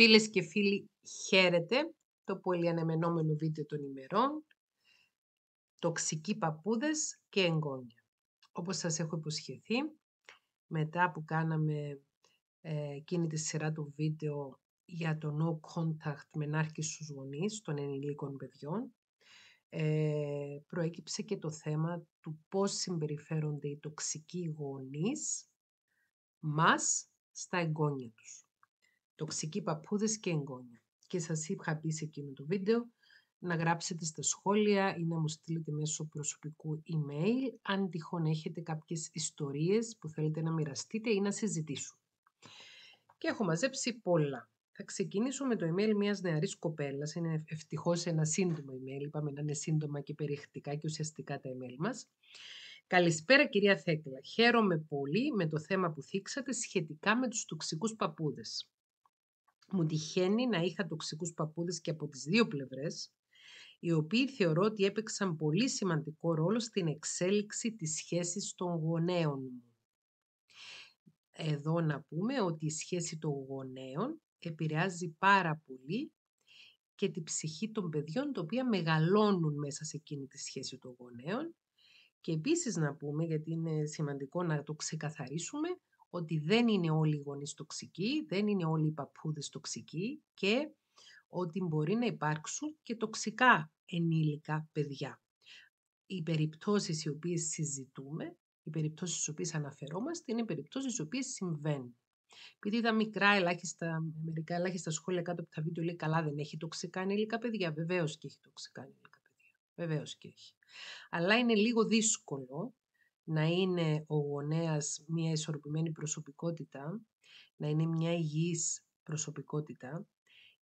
Φίλες και φίλοι, χαίρετε το πολύ αναμενόμενο βίντεο των ημερών, τοξικοί παππούδες και εγγόνια. Όπως σας έχω υποσχεθεί, μετά που κάναμε ε, εκείνη τη σειρά του βίντεο για το no contact με στους γονείς των ενηλίκων παιδιών, ε, προέκυψε και το θέμα του πώς συμπεριφέρονται οι τοξικοί γονείς μας στα εγγόνια τους τοξικοί παππούδες και εγγόνια. Και σας είχα πει σε εκείνο το βίντεο να γράψετε στα σχόλια ή να μου στείλετε μέσω προσωπικού email αν τυχόν έχετε κάποιες ιστορίες που θέλετε να μοιραστείτε ή να συζητήσουμε. Και έχω μαζέψει πολλά. Θα ξεκινήσω με το email μιας νεαρής κοπέλας, Είναι ευτυχώς ένα σύντομο email. Είπαμε να είναι σύντομα και περιεκτικά και ουσιαστικά τα email μας. Καλησπέρα κυρία Θέκλα. Χαίρομαι πολύ με το θέμα που θίξατε σχετικά με τους τοξικούς παππούδες μου τυχαίνει να είχα τοξικούς παππούδες και από τις δύο πλευρές, οι οποίοι θεωρώ ότι έπαιξαν πολύ σημαντικό ρόλο στην εξέλιξη της σχέσης των γονέων μου. Εδώ να πούμε ότι η σχέση των γονέων επηρεάζει πάρα πολύ και τη ψυχή των παιδιών, τα οποία μεγαλώνουν μέσα σε εκείνη τη σχέση των γονέων. Και επίσης να πούμε, γιατί είναι σημαντικό να το ξεκαθαρίσουμε, ότι δεν είναι όλοι οι γονείς τοξικοί, δεν είναι όλοι οι παππούδες τοξικοί και ότι μπορεί να υπάρξουν και τοξικά ενήλικα παιδιά. Οι περιπτώσεις οι οποίες συζητούμε, οι περιπτώσεις στις οποίες αναφερόμαστε, είναι οι περιπτώσεις στις οποίες συμβαίνουν. Επειδή τα μικρά, ελάχιστα, μερικά ελάχιστα σχόλια κάτω από τα βίντεο λέει καλά δεν έχει τοξικά ενήλικα παιδιά. Βεβαίως και έχει τοξικά ενήλικα παιδιά. Βεβαίως και έχει. Αλλά είναι λίγο δύσκολο να είναι ο γονέας μια ισορροπημένη προσωπικότητα, να είναι μια υγιής προσωπικότητα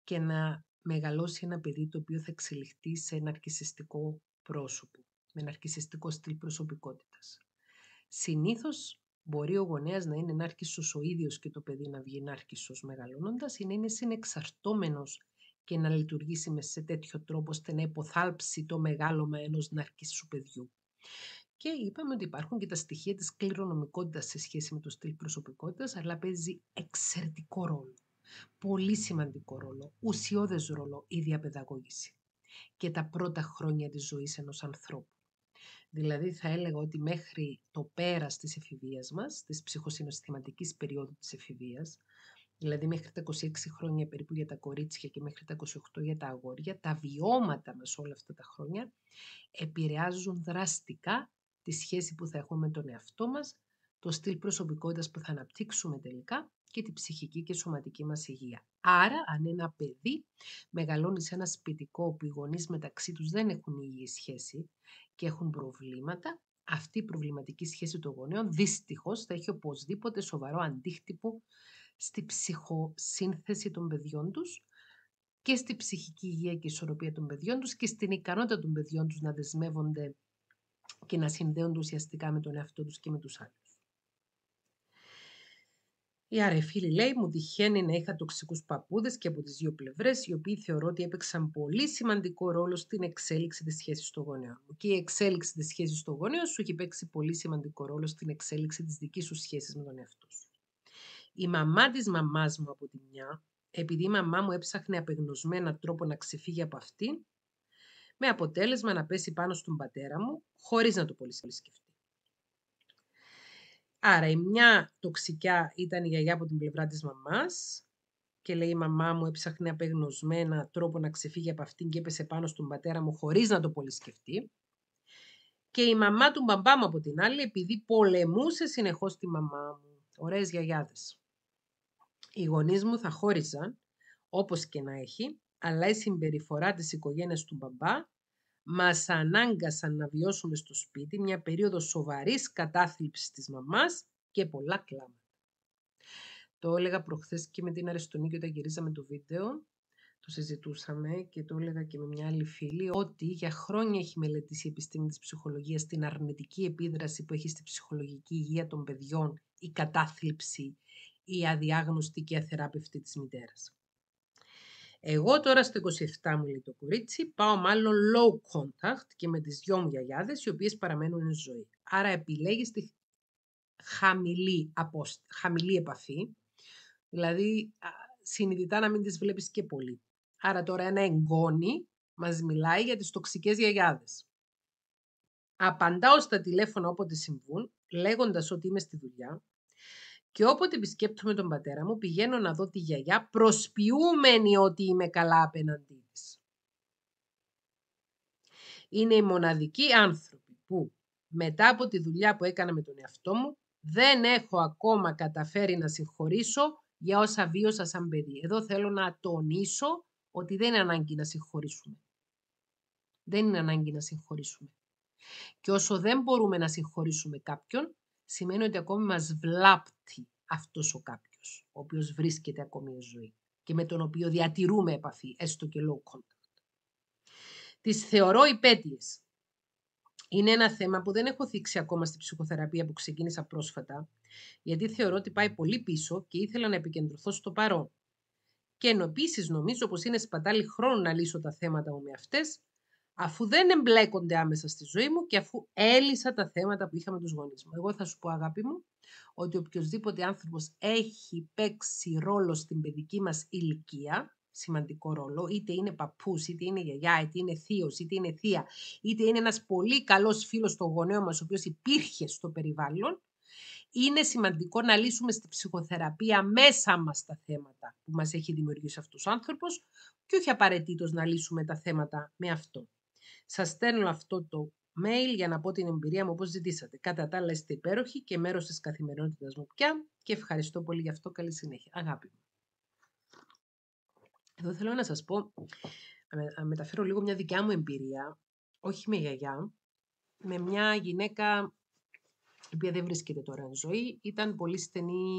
και να μεγαλώσει ένα παιδί το οποίο θα εξελιχθεί σε ναρκισιστικό πρόσωπο, με ναρκισιστικό στυλ προσωπικότητας. Συνήθως μπορεί ο γονέας να είναι ναρκισσός ο ίδιος και το παιδί να βγει ναρκισσός μεγαλώνοντας ή να είναι συνεξαρτώμενος και να λειτουργήσει μες σε τέτοιο τρόπο ώστε να υποθάλψει το μεγάλωμα ενός ναρκισσού παιδιού. Και είπαμε ότι υπάρχουν και τα στοιχεία της κληρονομικότητας σε σχέση με το στυλ προσωπικότητας, αλλά παίζει εξαιρετικό ρόλο. Πολύ σημαντικό ρόλο, ουσιώδες ρόλο η διαπαιδαγώγηση και τα πρώτα χρόνια της ζωής ενός ανθρώπου. Δηλαδή θα έλεγα ότι μέχρι το πέρας της εφηβείας μας, της ψυχοσυναισθηματικής περίοδου της εφηβείας, δηλαδή μέχρι τα 26 χρόνια περίπου για τα κορίτσια και μέχρι τα 28 για τα αγόρια, τα βιώματα μας όλα αυτά τα χρόνια επηρεάζουν δραστικά τη σχέση που θα έχουμε με τον εαυτό μας, το στυλ προσωπικότητας που θα αναπτύξουμε τελικά και τη ψυχική και σωματική μας υγεία. Άρα, αν ένα παιδί μεγαλώνει σε ένα σπιτικό όπου οι γονείς μεταξύ τους δεν έχουν υγιή σχέση και έχουν προβλήματα, αυτή η προβληματική σχέση των γονέων δυστυχώς θα έχει οπωσδήποτε σοβαρό αντίκτυπο στη ψυχοσύνθεση των παιδιών τους και στη ψυχική υγεία και ισορροπία των παιδιών τους και στην ικανότητα των παιδιών τους να δεσμεύονται και να συνδέονται ουσιαστικά με τον εαυτό τους και με τους άλλους. Η Αρεφίλη λέει: Μου τυχαίνει να είχα τοξικούς παππούδες και από τις δύο πλευρές, οι οποίοι θεωρώ ότι έπαιξαν πολύ σημαντικό ρόλο στην εξέλιξη της σχέσης των γονέων Και η εξέλιξη της σχέσης των γονέων σου έχει παίξει πολύ σημαντικό ρόλο στην εξέλιξη της δικής σου σχέσης με τον εαυτό σου. Η μαμά της μαμάς μου από τη μια, επειδή η μαμά μου έψαχνε απεγνωσμένα τρόπο να ξεφύγει από αυτήν, με αποτέλεσμα να πέσει πάνω στον πατέρα μου, χωρίς να το πολύ Άρα η μια τοξικιά ήταν η γιαγιά από την πλευρά της μαμάς και λέει η μαμά μου έψαχνε απεγνωσμένα τρόπο να ξεφύγει από αυτήν και έπεσε πάνω στον πατέρα μου χωρίς να το πολύ Και η μαμά του μπαμπά μου από την άλλη επειδή πολεμούσε συνεχώς τη μαμά μου. Ωραίες γιαγιάδες. Οι γονείς μου θα χώριζαν, όπως και να έχει, αλλά η συμπεριφορά της οικογένειας του μπαμπά μας ανάγκασαν να βιώσουμε στο σπίτι μια περίοδο σοβαρής κατάθλιψης της μαμάς και πολλά κλάματα. Το έλεγα προχθές και με την Αριστονίκη και όταν γυρίζαμε το βίντεο, το συζητούσαμε και το έλεγα και με μια άλλη φίλη, ότι για χρόνια έχει μελετήσει η επιστήμη της ψυχολογίας την αρνητική επίδραση που έχει στη ψυχολογική υγεία των παιδιών, η κατάθλιψη, η αδιάγνωστη και αθεράπευτη της μητέρας. Εγώ τώρα στο 27 μου λέει το κορίτσι, πάω μάλλον low contact και με τις δυο μου γιαγιάδες, οι οποίες παραμένουν ζωή. Άρα επιλέγεις τη χαμηλή, χαμηλή επαφή, δηλαδή συνειδητά να μην τις βλέπεις και πολύ. Άρα τώρα ένα εγγόνι μας μιλάει για τις τοξικές γιαγιάδες. Απαντάω στα τηλέφωνα όποτε συμβούν, λέγοντας ότι είμαι στη δουλειά, και όποτε επισκέπτομαι τον πατέρα μου, πηγαίνω να δω τη γιαγιά, προσποιούμενη ότι είμαι καλά απέναντί της. Είναι οι μοναδικοί άνθρωποι που μετά από τη δουλειά που έκανα με τον εαυτό μου, δεν έχω ακόμα καταφέρει να συγχωρήσω για όσα βίωσα σαν παιδί. Εδώ θέλω να τονίσω ότι δεν είναι ανάγκη να συγχωρήσουμε. Δεν είναι ανάγκη να συγχωρήσουμε. Και όσο δεν μπορούμε να συγχωρήσουμε κάποιον, σημαίνει ότι ακόμη μας βλάπτει αυτός ο κάποιος, ο οποίος βρίσκεται ακόμη ζωή και με τον οποίο διατηρούμε επαφή, έστω και low contact. Τις θεωρώ υπέτειες. Είναι ένα θέμα που δεν έχω θίξει ακόμα στη ψυχοθεραπεία που ξεκίνησα πρόσφατα, γιατί θεωρώ ότι πάει πολύ πίσω και ήθελα να επικεντρωθώ στο παρόν. Και ενώ επίση νομίζω πως είναι σπατάλη χρόνο να λύσω τα θέματα μου με αυτές, αφού δεν εμπλέκονται άμεσα στη ζωή μου και αφού έλυσα τα θέματα που είχαμε με τους γονείς μου. Εγώ θα σου πω αγάπη μου ότι οποιοδήποτε άνθρωπος έχει παίξει ρόλο στην παιδική μας ηλικία, σημαντικό ρόλο, είτε είναι παππούς, είτε είναι γιαγιά, είτε είναι θείος, είτε είναι θεία, είτε είναι ένας πολύ καλός φίλος των γονέων μας, ο οποίος υπήρχε στο περιβάλλον, είναι σημαντικό να λύσουμε στη ψυχοθεραπεία μέσα μας τα θέματα που μας έχει δημιουργήσει αυτός ο άνθρωπος και όχι απαραίτητος να λύσουμε τα θέματα με αυτό. Σας στέλνω αυτό το mail για να πω την εμπειρία μου όπως ζητήσατε. Κατά τα άλλα είστε υπέροχοι και μέρος της καθημερινότητας μου πια και ευχαριστώ πολύ γι' αυτό. Καλή συνέχεια. Αγάπη μου. Εδώ θέλω να σας πω, να μεταφέρω λίγο μια δικιά μου εμπειρία, όχι με γιαγιά, με μια γυναίκα η οποία δεν βρίσκεται τώρα εν ζωή, ήταν πολύ στενή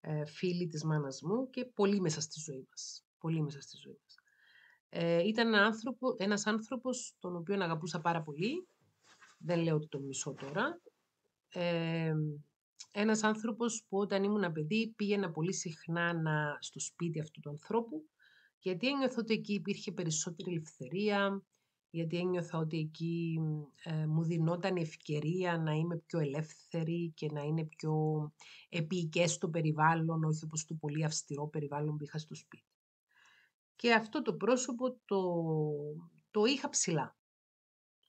ε, φίλη της μάνας μου και πολύ μέσα στη ζωή μας. Πολύ μέσα στη ζωή μας. Ε, ήταν ένα άνθρωπο, ένας άνθρωπος τον οποίο αγαπούσα πάρα πολύ. Δεν λέω ότι τον μισώ τώρα. Ε, ένας άνθρωπος που όταν ήμουν παιδί πήγαινα πολύ συχνά να, στο σπίτι αυτού του ανθρώπου γιατί ένιωθα ότι εκεί υπήρχε περισσότερη ελευθερία, γιατί ένιωθα ότι εκεί ε, μου δινόταν ευκαιρία να είμαι πιο ελεύθερη και να είναι πιο επίοικες στο περιβάλλον, όχι όπως το πολύ αυστηρό περιβάλλον που είχα στο σπίτι και αυτό το πρόσωπο το, το είχα ψηλά.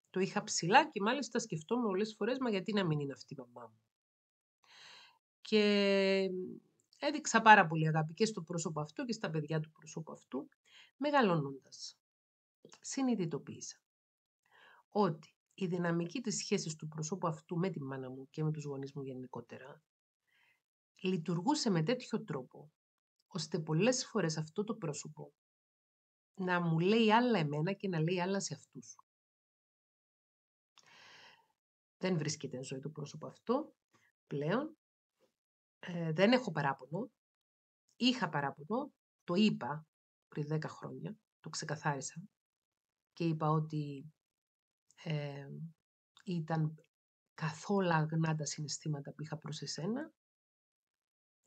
Το είχα ψηλά και μάλιστα σκεφτόμουν όλες φορές, μα γιατί να μην είναι αυτή η μαμά μου. Και έδειξα πάρα πολύ αγάπη και στο πρόσωπο αυτό και στα παιδιά του πρόσωπου αυτού, μεγαλώνοντας. Συνειδητοποίησα ότι η δυναμική της σχέσης του προσώπου αυτού με τη μάνα μου και με τους γονείς μου γενικότερα λειτουργούσε με τέτοιο τρόπο, ώστε πολλές φορές αυτό το πρόσωπο να μου λέει άλλα εμένα και να λέει άλλα σε αυτούς. Δεν βρίσκεται ζωή το πρόσωπο αυτό πλέον. Ε, δεν έχω παράπονο. Είχα παράπονο. Το είπα πριν 10 χρόνια. Το ξεκαθάρισα. Και είπα ότι ήταν καθόλου αγνά τα συναισθήματα που είχα προς εσένα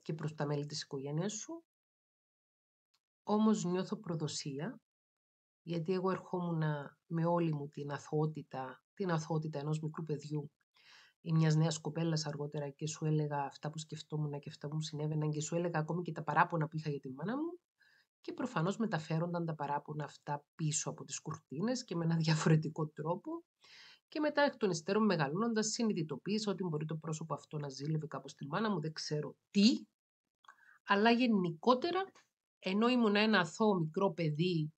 και προς τα μέλη της οικογένειας σου όμως νιώθω προδοσία, γιατί εγώ ερχόμουν με όλη μου την αθωότητα, την αθωότητα ενός μικρού παιδιού ή μιας νέας κοπέλας αργότερα και σου έλεγα αυτά που σκεφτόμουν και αυτά που μου συνέβαιναν και σου έλεγα ακόμη και τα παράπονα που είχα για τη μάνα μου και προφανώς μεταφέρονταν τα παράπονα αυτά πίσω από τις κουρτίνες και με ένα διαφορετικό τρόπο και μετά εκ των υστέρων μεγαλώνοντας συνειδητοποίησα ότι μπορεί το πρόσωπο αυτό να ζήλευε κάπως τη μάνα μου, δεν ξέρω τι, αλλά γενικότερα ενώ ήμουν ένα αθώο μικρό παιδί,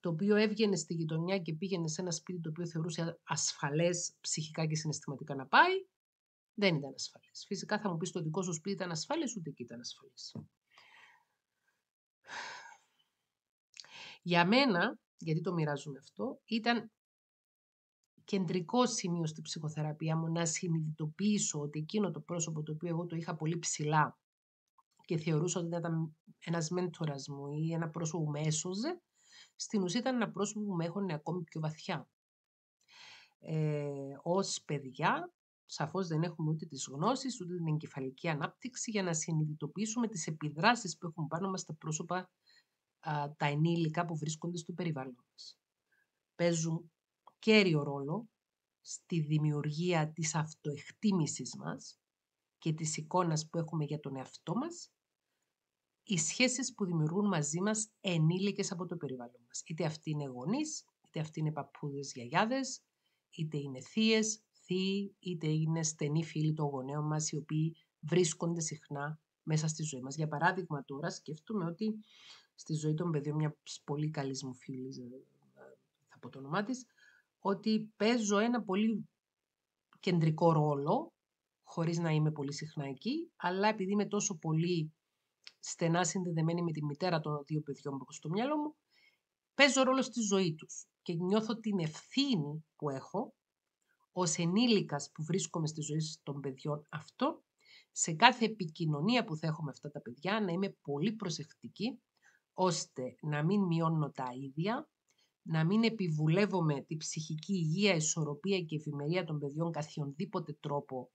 το οποίο έβγαινε στη γειτονιά και πήγαινε σε ένα σπίτι το οποίο θεωρούσε ασφαλές ψυχικά και συναισθηματικά να πάει, δεν ήταν ασφαλές. Φυσικά θα μου πεις το δικό σου σπίτι ήταν ασφαλές, ούτε εκεί ήταν ασφαλές. Για μένα, γιατί το μοιράζομαι αυτό, ήταν κεντρικό σημείο στη ψυχοθεραπεία μου να συνειδητοποιήσω ότι εκείνο το πρόσωπο το οποίο εγώ το είχα πολύ ψηλά και θεωρούσα ότι ήταν ένας μέντορας μου ή ένα πρόσωπο που με έσωζε, στην ουσία ήταν ένα πρόσωπο που με έχωνε ακόμη πιο βαθιά. Ε, ως παιδιά, σαφώς δεν έχουμε ούτε τις γνώσεις, ούτε την εγκεφαλική ανάπτυξη για να συνειδητοποιήσουμε τις επιδράσεις που έχουν πάνω μας τα πρόσωπα, τα ενήλικα που βρίσκονται στο περιβάλλον μας. Παίζουν κέριο ρόλο στη δημιουργία της αυτοεκτίμησης μας, και της εικόνας που έχουμε για τον εαυτό μας, οι σχέσεις που δημιουργούν μαζί μας ενήλικες από το περιβάλλον μας. Είτε αυτοί είναι γονείς, είτε αυτοί είναι παππούδες, γιαγιάδες, είτε είναι θείες, θείοι, είτε είναι στενοί φίλοι των γονέων μας, οι οποίοι βρίσκονται συχνά μέσα στη ζωή μας. Για παράδειγμα τώρα σκέφτομαι ότι στη ζωή των παιδιών μια πολύ καλής μου φίλης, ε, ε, θα το όνομά της, ότι παίζω ένα πολύ κεντρικό ρόλο χωρίς να είμαι πολύ συχνά εκεί, αλλά επειδή είμαι τόσο πολύ στενά συνδεδεμένη με τη μητέρα των δύο παιδιών που έχω στο μυαλό μου, παίζω ρόλο στη ζωή τους και νιώθω την ευθύνη που έχω ως ενήλικας που βρίσκομαι στη ζωή των παιδιών αυτό, σε κάθε επικοινωνία που θα έχω με αυτά τα παιδιά να είμαι πολύ προσεκτική, ώστε να μην μειώνω τα ίδια, να μην επιβουλεύομαι τη ψυχική υγεία, ισορροπία και ευημερία των παιδιών καθιονδήποτε τρόπο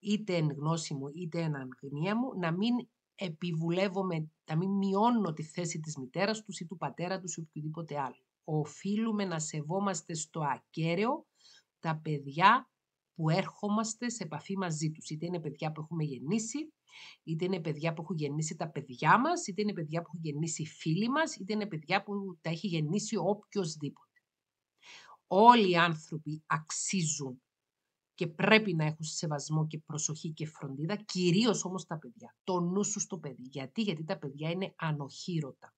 είτε εν γνώση μου είτε εν αγνία μου, να μην επιβουλεύομαι, να μην μειώνω τη θέση της μητέρας τους ή του πατέρα τους ή οποιοδήποτε άλλο. Οφείλουμε να σεβόμαστε στο ακέραιο τα παιδιά που έρχομαστε σε επαφή μαζί τους. Είτε είναι παιδιά που έχουμε γεννήσει, είτε είναι παιδιά που έχουν γεννήσει τα παιδιά μας, είτε είναι παιδιά που έχουν γεννήσει φίλοι μας, είτε είναι παιδιά που τα έχει γεννήσει οποιοδήποτε. Όλοι οι άνθρωποι αξίζουν και πρέπει να έχουν σεβασμό και προσοχή και φροντίδα, κυρίως όμως τα παιδιά. Το νου σου στο παιδί. Γιατί, γιατί τα παιδιά είναι ανοχήρωτα.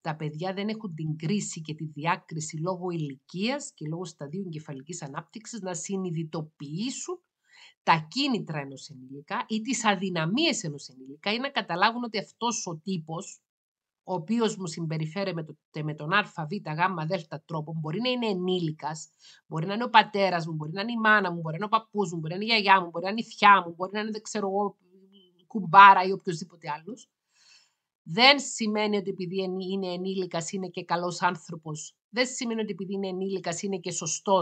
Τα παιδιά δεν έχουν την κρίση και τη διάκριση λόγω ηλικίας και λόγω σταδίου εγκεφαλικής ανάπτυξης να συνειδητοποιήσουν τα κίνητρα ενός ενήλικα ή τις αδυναμίες ενός ενήλικα ή να καταλάβουν ότι αυτός ο τύπος ο οποίος μου συμπεριφέρεται με, το, με τον α, β, γ, δ τρόπο, μπορεί να είναι ενήλικας, μπορεί να είναι ο πατέρας μου, μπορεί να είναι η μάνα μου, μπορεί να είναι ο παππούς μου, μπορεί να είναι η γιαγιά μου, μπορεί να είναι η θιά μου, μπορεί να είναι, δεν ξέρω εγώ, κουμπάρα ή οποιοδήποτε άλλος. δεν σημαίνει ότι επειδή είναι ενήλικας, είναι και καλός άνθρωπος. δεν σημαίνει ότι επειδή είναι ενήλικας είναι και σωστός.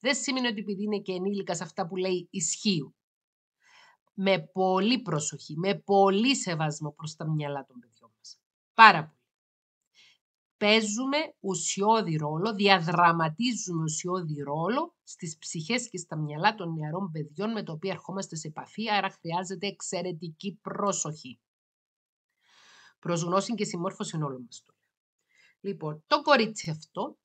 δεν σημαίνει ότι επειδή είναι και ενήλικα αυτά που λέει ισχύουν. Με πολύ προσοχή, με πολύ σεβασμό προς τα μυαλά των παιδιών. Πάρα πολύ. Παίζουμε ουσιώδη ρόλο, διαδραματίζουμε ουσιώδη ρόλο στις ψυχές και στα μυαλά των νεαρών παιδιών με το οποία ερχόμαστε σε επαφή, άρα χρειάζεται εξαιρετική πρόσοχη. Προσγνώση και συμμόρφωση όλων μας. Λοιπόν, το κορίτσι αυτό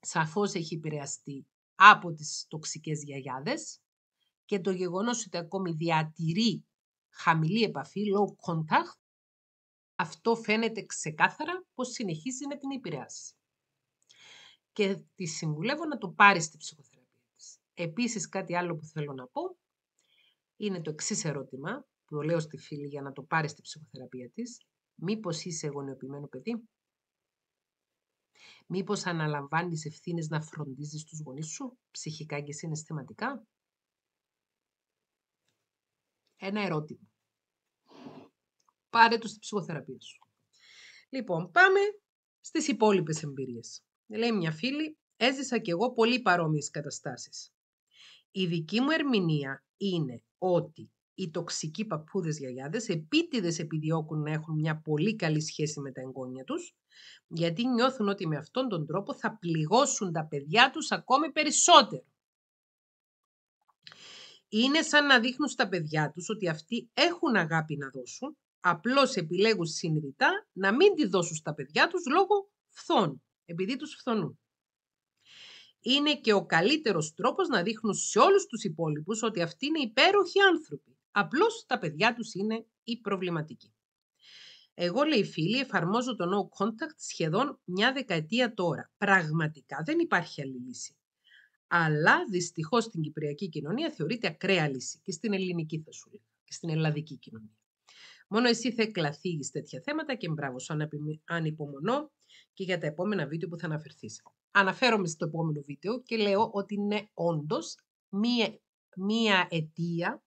σαφώς έχει επηρεαστεί από τις τοξικές γιαγιάδες και το γεγονός ότι ακόμη διατηρεί χαμηλή επαφή, low contact, αυτό φαίνεται ξεκάθαρα πως συνεχίζει να την επηρεάσει. Και τη συμβουλεύω να το πάρει στη ψυχοθεραπεία της. Επίσης κάτι άλλο που θέλω να πω είναι το εξής ερώτημα που το λέω στη φίλη για να το πάρει στη ψυχοθεραπεία της. Μήπως είσαι γονιοποιημένο παιδί? Μήπως αναλαμβάνεις ευθύνες να φροντίζεις τους γονείς σου ψυχικά και συναισθηματικά? Ένα ερώτημα πάρε του στη ψυχοθεραπεία σου. Λοιπόν, πάμε στις υπόλοιπες εμπειρίες. Λέει μια φίλη, έζησα κι εγώ πολύ παρόμοιες καταστάσεις. Η δική μου ερμηνεία είναι ότι οι τοξικοί παππούδες γιαγιάδες επίτηδες επιδιώκουν να έχουν μια πολύ καλή σχέση με τα εγγόνια τους, γιατί νιώθουν ότι με αυτόν τον τρόπο θα πληγώσουν τα παιδιά τους ακόμη περισσότερο. Είναι σαν να δείχνουν στα παιδιά τους ότι αυτοί έχουν αγάπη να δώσουν απλώς επιλέγουν συνειδητά να μην τη δώσουν στα παιδιά τους λόγω φθών, επειδή τους φθονούν. Είναι και ο καλύτερος τρόπος να δείχνουν σε όλους τους υπόλοιπους ότι αυτοί είναι υπέροχοι άνθρωποι. Απλώς τα παιδιά τους είναι οι προβληματικοί. Εγώ, λέει φίλοι, εφαρμόζω το no contact σχεδόν μια δεκαετία τώρα. Πραγματικά δεν υπάρχει άλλη λύση. Αλλά δυστυχώς στην κυπριακή κοινωνία θεωρείται ακραία λύση και στην ελληνική θα σου και στην ελλαδική κοινωνία. Μόνο εσύ θα εκλαθείς τέτοια θέματα και μπράβο σου υπομονώ και για τα επόμενα βίντεο που θα αναφερθείς. Αναφέρομαι στο επόμενο βίντεο και λέω ότι είναι όντως μία, μία αιτία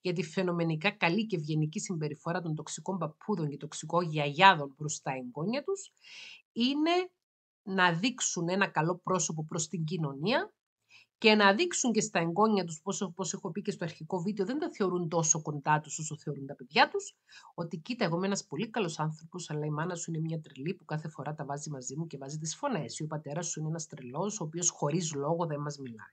για τη φαινομενικά καλή και ευγενική συμπεριφορά των τοξικών παππούδων και τοξικών γιαγιάδων προς τα εγγόνια τους, είναι να δείξουν ένα καλό πρόσωπο προς την κοινωνία και να δείξουν και στα εγγόνια τους, όπω έχω πει και στο αρχικό βίντεο, δεν τα θεωρούν τόσο κοντά τους όσο θεωρούν τα παιδιά τους, ότι κοίτα εγώ είμαι ένας πολύ καλός άνθρωπος, αλλά η μάνα σου είναι μια τρελή που κάθε φορά τα βάζει μαζί μου και βάζει τις φωνές, ή ο πατέρας σου είναι ένας τρελός, ο οποίος χωρίς λόγο δεν μας μιλάει.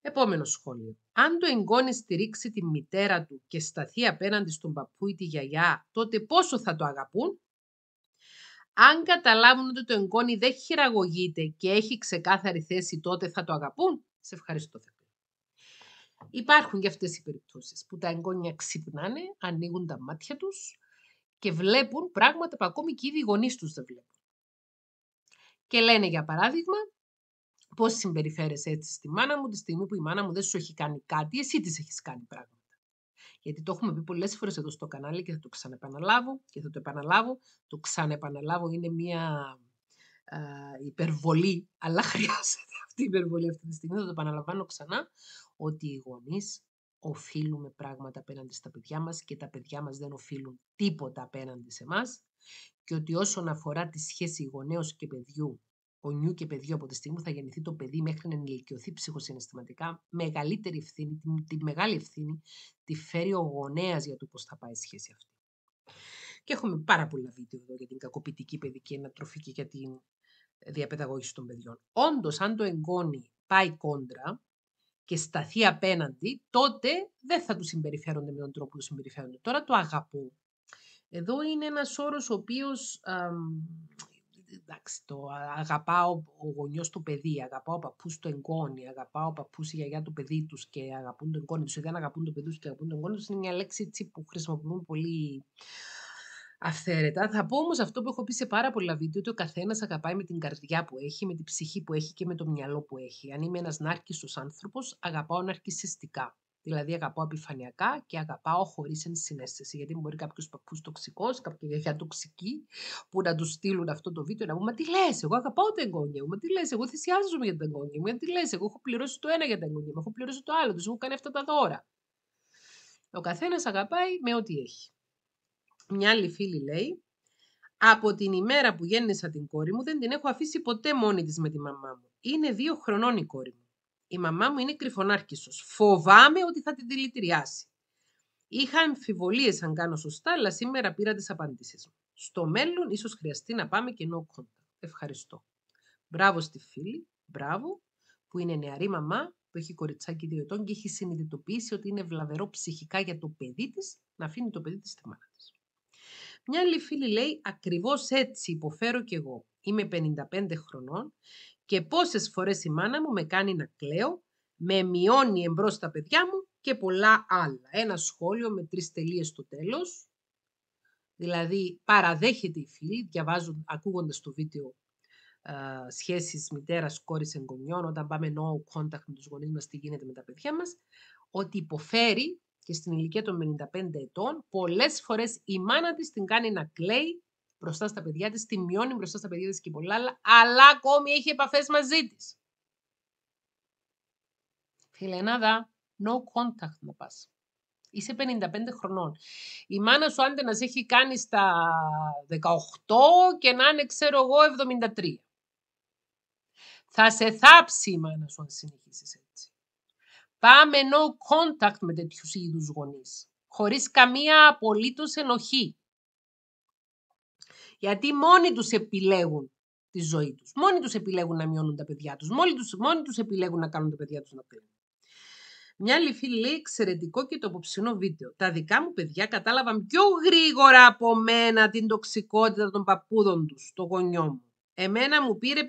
Επόμενο σχόλιο. Αν το εγγόνι στηρίξει τη μητέρα του και σταθεί απέναντι στον παππού ή τη γιαγιά, τότε πόσο θα το αγαπούν, αν καταλάβουν ότι το εγγόνι δεν χειραγωγείται και έχει ξεκάθαρη θέση, τότε θα το αγαπούν. Σε ευχαριστώ. Υπάρχουν και αυτές οι περιπτώσεις που τα εγγόνια ξυπνάνε, ανοίγουν τα μάτια τους και βλέπουν πράγματα που ακόμη και οι γονείς τους δεν βλέπουν. Και λένε για παράδειγμα, πώς συμπεριφέρεσαι έτσι στη μάνα μου τη στιγμή που η μάνα μου δεν σου έχει κάνει κάτι, εσύ της έχεις κάνει πράγματα γιατί το έχουμε πει πολλές φορές εδώ στο κανάλι και θα το ξαναπαναλάβω και θα το επαναλάβω. Το ξανεπαναλάβω είναι μια α, υπερβολή, αλλά χρειάζεται αυτή η υπερβολή αυτή τη στιγμή, θα το επαναλαμβάνω ξανά, ότι οι γονείς οφείλουμε πράγματα απέναντι στα παιδιά μας και τα παιδιά μας δεν οφείλουν τίποτα απέναντι σε εμάς. και ότι όσον αφορά τη σχέση γονέως και παιδιού ο και παιδιού από τη στιγμή που θα γεννηθεί το παιδί μέχρι να ενηλικιωθεί ψυχοσυναισθηματικά, μεγαλύτερη ευθύνη, τη, μεγάλη ευθύνη τη φέρει ο γονέας για το πώς θα πάει η σχέση αυτή. Και έχουμε πάρα πολλά βίντεο εδώ για την κακοποιητική παιδική ανατροφή και για την ε, διαπαιδαγώγηση των παιδιών. Όντως, αν το εγγόνι πάει κόντρα και σταθεί απέναντι, τότε δεν θα του συμπεριφέρονται με τον τρόπο που συμπεριφέρονται. Τώρα το αγαπώ. Εδώ είναι ένας όρος ο οποίος εντάξει, το αγαπάω ο γονιός του παιδί, αγαπάω ο παππούς του εγγόνι, αγαπάω ο παππούς η γιαγιά του παιδί τους και αγαπούν τον εγγόνι τους. η δεν αγαπούν το παιδί τους και αγαπούν τον εγγόνι τους είναι μια λέξη έτσι που χρησιμοποιούν πολύ αυθαίρετα. Θα πω όμως αυτό που έχω πει σε πάρα πολλά βίντεο, ότι ο καθένας αγαπάει με την καρδιά που έχει, με την ψυχή που έχει και με το μυαλό που έχει. Αν είμαι ένας ναρκιστο άνθρωπος, αγαπάω ναρκιστικά. Δηλαδή, αγαπάω επιφανειακά και αγαπάω χωρίς ενσυναίσθηση. Γιατί μπορεί κάποιος παππού τοξικός, κάποια γιαγιά τοξική, που να τους στείλουν αυτό το βίντεο να πούμε. Μα τι λες, εγώ αγαπάω τα εγγόνια μου. Μα τι λες, εγώ θυσιάζομαι για τα εγγόνια μου. Μα τι λες, εγώ έχω πληρώσει το ένα για τα εγγόνια μου, έχω πληρώσει το άλλο, τους έχω κάνει αυτά τα δώρα. Ο καθένας αγαπάει με ό,τι έχει. Μια άλλη φίλη λέει, από την ημέρα που γέννησα την κόρη μου δεν την έχω αφήσει ποτέ μόνη της με τη μαμά μου. Είναι δύο χρονών η κόρη μου. Η μαμά μου είναι κρυφονάρκησος. Φοβάμαι ότι θα την δηλητηριάσει. Είχα αμφιβολίες αν κάνω σωστά, αλλά σήμερα πήρα τις απαντήσεις μου. Στο μέλλον ίσως χρειαστεί να πάμε και no Ευχαριστώ. Μπράβο στη φίλη, μπράβο, που είναι νεαρή μαμά, που έχει κοριτσάκι δύο ετών και έχει συνειδητοποιήσει ότι είναι βλαβερό ψυχικά για το παιδί της, να αφήνει το παιδί της στη μάνα της. Μια άλλη φίλη λέει, ακριβώς έτσι υποφέρω κι εγώ. Είμαι 55 χρονών και πόσες φορές η μάνα μου με κάνει να κλαίω, με μειώνει εμπρός τα παιδιά μου και πολλά άλλα. Ένα σχόλιο με τρεις τελείες στο τέλος, δηλαδή παραδέχεται η φίλη, διαβάζουν ακούγοντας το βίντεο σχέσει σχέσεις μητέρας, κόρης, εγγονιών, όταν πάμε no contact με τους γονείς μας, τι γίνεται με τα παιδιά μας, ότι υποφέρει και στην ηλικία των 55 ετών, πολλές φορές η μάνα της την κάνει να κλαίει μπροστά στα παιδιά της, τη μειώνει μπροστά στα παιδιά της και πολλά άλλα, αλλά ακόμη έχει επαφές μαζί της. Φιλενάδα, no contact να πας. Είσαι 55 χρονών. Η μάνα σου άντε να σε έχει κάνει στα 18 και να είναι, ξέρω εγώ, 73. Θα σε θάψει η μάνα σου αν συνεχίσεις έτσι. Πάμε no contact με τέτοιους είδους γονείς. Χωρίς καμία απολύτως ενοχή. Γιατί μόνοι τους επιλέγουν τη ζωή τους. Μόνοι τους επιλέγουν να μειώνουν τα παιδιά τους. Μόνοι τους, μόνοι τους επιλέγουν να κάνουν τα παιδιά τους να κλαίνουν. Μια λυφή λέει εξαιρετικό και το βίντεο. Τα δικά μου παιδιά κατάλαβαν πιο γρήγορα από μένα την τοξικότητα των παππούδων τους, το γονιό μου. Εμένα μου πήρε 56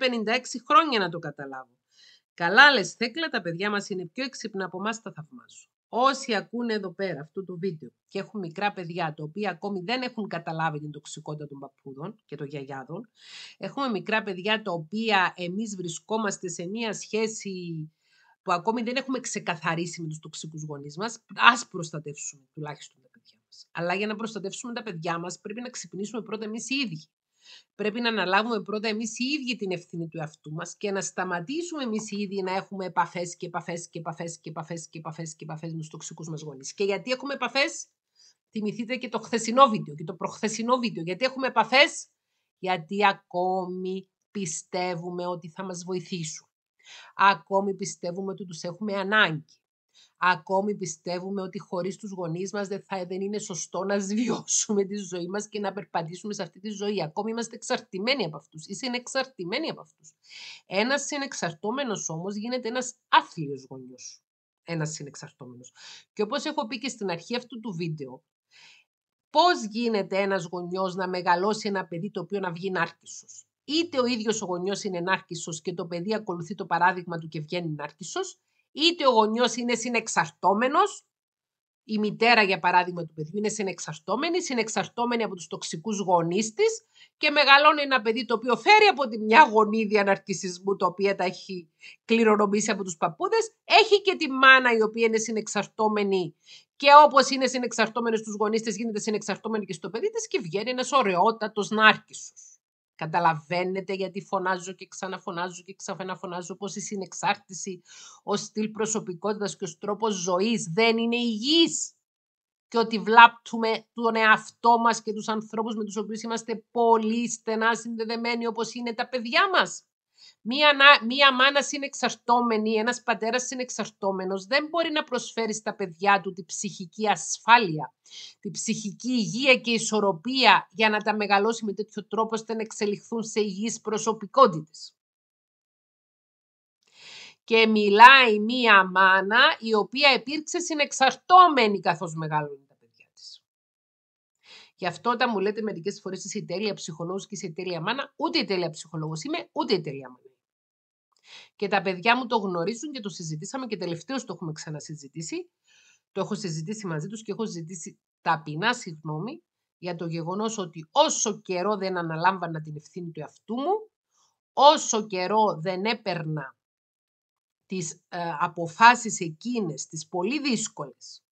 χρόνια να το καταλάβω. Καλά λες Θέκλα, τα παιδιά μας είναι πιο έξυπνα από εμάς τα θαυμάζω. Όσοι ακούνε εδώ πέρα αυτό το βίντεο και έχουν μικρά παιδιά τα οποία ακόμη δεν έχουν καταλάβει την τοξικότητα των παππούδων και των γιαγιάδων, έχουμε μικρά παιδιά τα οποία εμείς βρισκόμαστε σε μία σχέση που ακόμη δεν έχουμε ξεκαθαρίσει με τους τοξικούς γονείς μας, ας προστατεύσουμε τουλάχιστον τα παιδιά μας. Αλλά για να προστατεύσουμε τα παιδιά μας πρέπει να ξυπνήσουμε πρώτα εμείς οι ίδιοι. Πρέπει να αναλάβουμε πρώτα εμείς οι ίδιοι την ευθύνη του εαυτού μας και να σταματήσουμε εμείς οι ίδιοι να έχουμε επαφές και επαφές και επαφές και επαφές και επαφές και επαφές με τους τοξικούς μας γονείς. Και γιατί έχουμε επαφές, θυμηθείτε και το χθεσινό βίντεο και το προχθεσινό βίντεο. Γιατί έχουμε επαφές, γιατί ακόμη πιστεύουμε ότι θα μας βοηθήσουν. Ακόμη πιστεύουμε ότι τους έχουμε ανάγκη. Ακόμη πιστεύουμε ότι χωρίς τους γονείς μας δεν, θα, δεν είναι σωστό να σβιώσουμε τη ζωή μας και να περπατήσουμε σε αυτή τη ζωή. Ακόμη είμαστε εξαρτημένοι από αυτούς ή συνεξαρτημένοι από αυτούς. Ένας συνεξαρτώμενος όμως γίνεται ένας άθλιος γονιός. Ένας συνεξαρτώμενος. Και όπως έχω πει και στην αρχή αυτού του βίντεο, πώς γίνεται ένας γονιός να μεγαλώσει ένα παιδί το οποίο να βγει νάρκισσος. Είτε ο ίδιος ο γονιός είναι νάρκισος και το παιδί ακολουθεί το παράδειγμα του και βγαίνει νάρκισος, είτε ο γονιός είναι συνεξαρτώμενος, η μητέρα για παράδειγμα του παιδιού είναι συνεξαρτώμενη, συνεξαρτώμενη από τους τοξικούς γονείς της και μεγαλώνει ένα παιδί το οποίο φέρει από τη μια γονίδια ναρκισισμού, τα οποία τα έχει κληρονομήσει από τους παππούδες. Έχει και τη μάνα η οποία είναι συνεξαρτώμενη και όπως είναι συνεξαρτώμενη στου γονείς της, γίνεται συνεξαρτώμενη και στο παιδί της και βγαίνει ένας ωραιότατος νάρκισος. Καταλαβαίνετε γιατί φωνάζω και ξαναφωνάζω και ξαναφωνάζω πως η συνεξάρτηση, ο στυλ προσωπικότητας και ο τρόπος ζωής δεν είναι υγιής και ότι βλάπτουμε τον εαυτό μας και τους ανθρώπους με τους οποίους είμαστε πολύ στενά συνδεδεμένοι όπως είναι τα παιδιά μας. Μία, μία μάνα είναι εξαρτώμενη, ένας πατέρας είναι δεν μπορεί να προσφέρει στα παιδιά του τη ψυχική ασφάλεια, τη ψυχική υγεία και ισορροπία για να τα μεγαλώσει με τέτοιο τρόπο ώστε να εξελιχθούν σε υγιείς προσωπικότητες. Και μιλάει μία μάνα η οποία υπήρξε συνεξαρτώμενη καθώς μεγαλούν. Γι' αυτό όταν μου λέτε μερικές φορές είσαι η τέλεια ψυχολόγος και είσαι τέλεια μάνα, ούτε η τέλεια ψυχολόγος είμαι, ούτε η τέλεια μάνα. Και τα παιδιά μου το γνωρίζουν και το συζητήσαμε και τελευταίως το έχουμε ξανασυζητήσει. Το έχω συζητήσει μαζί τους και έχω ζητήσει ταπεινά συγγνώμη για το γεγονός ότι όσο καιρό δεν αναλάμβανα την ευθύνη του εαυτού μου, όσο καιρό δεν έπαιρνα τις ε, αποφάσεις εκείνες, τις πολύ δύσκολες,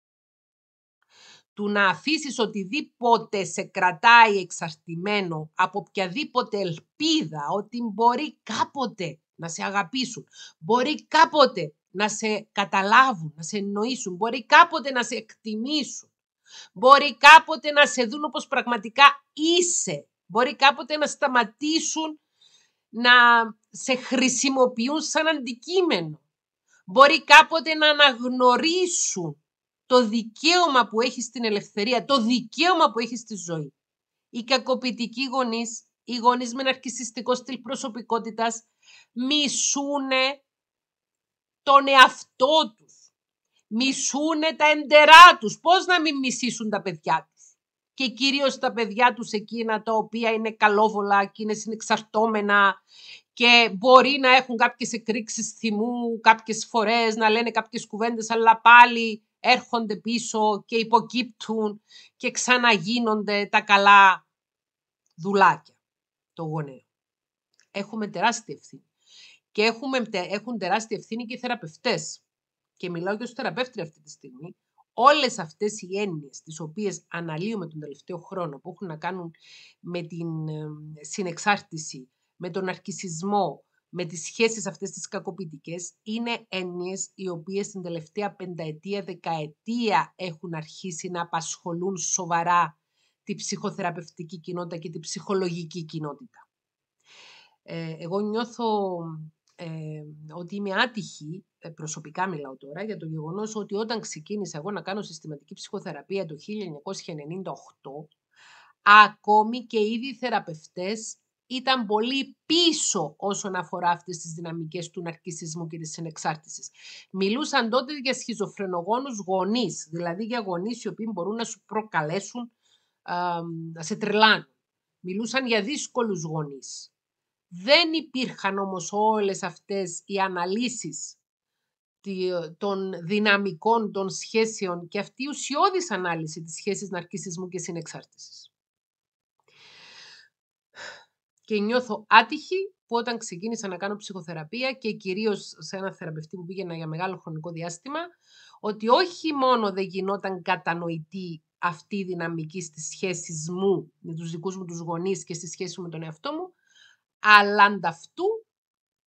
του να αφήσεις οτιδήποτε σε κρατάει εξαρτημένο από οποιαδήποτε ελπίδα ότι μπορεί κάποτε να σε αγαπήσουν, μπορεί κάποτε να σε καταλάβουν, να σε εννοήσουν, μπορεί κάποτε να σε εκτιμήσουν, μπορεί κάποτε να σε δουν όπως πραγματικά είσαι, μπορεί κάποτε να σταματήσουν να σε χρησιμοποιούν σαν αντικείμενο, μπορεί κάποτε να αναγνωρίσουν το δικαίωμα που έχεις στην ελευθερία, το δικαίωμα που έχεις στη ζωή. Οι κακοποιητικοί γονείς, οι γονείς με ναρκιστικό στυλ προσωπικότητας, μισούνε τον εαυτό τους. Μισούνε τα εντερά τους. Πώς να μην μισήσουν τα παιδιά τους. Και κυρίως τα παιδιά τους εκείνα τα οποία είναι καλόβολα και είναι συνεξαρτώμενα και μπορεί να έχουν κάποιες εκρήξεις θυμού, κάποιες φορές να λένε κάποιες κουβέντες, αλλά πάλι έρχονται πίσω και υποκύπτουν και ξαναγίνονται τα καλά δουλάκια το γονέων. Έχουμε τεράστια ευθύνη. Και έχουμε, έχουν τεράστια ευθύνη και οι θεραπευτές. Και μιλάω και στους θεραπεύτρια αυτή τη στιγμή. Όλες αυτές οι έννοιες τις οποίες αναλύουμε τον τελευταίο χρόνο που έχουν να κάνουν με την συνεξάρτηση, με τον αρκισισμό, με τις σχέσεις αυτές τις κακοποιητικές είναι έννοιες οι οποίες την τελευταία πενταετία, δεκαετία έχουν αρχίσει να απασχολούν σοβαρά τη ψυχοθεραπευτική κοινότητα και τη ψυχολογική κοινότητα. Ε, εγώ νιώθω ε, ότι είμαι άτυχη, ε, προσωπικά μιλάω τώρα, για το γεγονός ότι όταν ξεκίνησα εγώ να κάνω συστηματική ψυχοθεραπεία το 1998, ακόμη και ήδη οι θεραπευτές ήταν πολύ πίσω όσον αφορά αυτές τις δυναμικές του ναρκισισμού και της ενεξάρτησης. Μιλούσαν τότε για σχιζοφρενογόνους γονείς, δηλαδή για γονείς οι οποίοι μπορούν να σου προκαλέσουν, α, να σε τρελάνουν. Μιλούσαν για δύσκολους γονείς. Δεν υπήρχαν όμως όλες αυτές οι αναλύσεις των δυναμικών των σχέσεων και αυτή η ουσιώδης ανάλυση της σχέσης ναρκισισμού και συνεξάρτησης και νιώθω άτυχη που όταν ξεκίνησα να κάνω ψυχοθεραπεία και κυρίως σε ένα θεραπευτή που πήγαινα για μεγάλο χρονικό διάστημα, ότι όχι μόνο δεν γινόταν κατανοητή αυτή η δυναμική στις σχέσεις μου με τους δικούς μου τους γονείς και στη σχέση μου με τον εαυτό μου, αλλά ανταυτού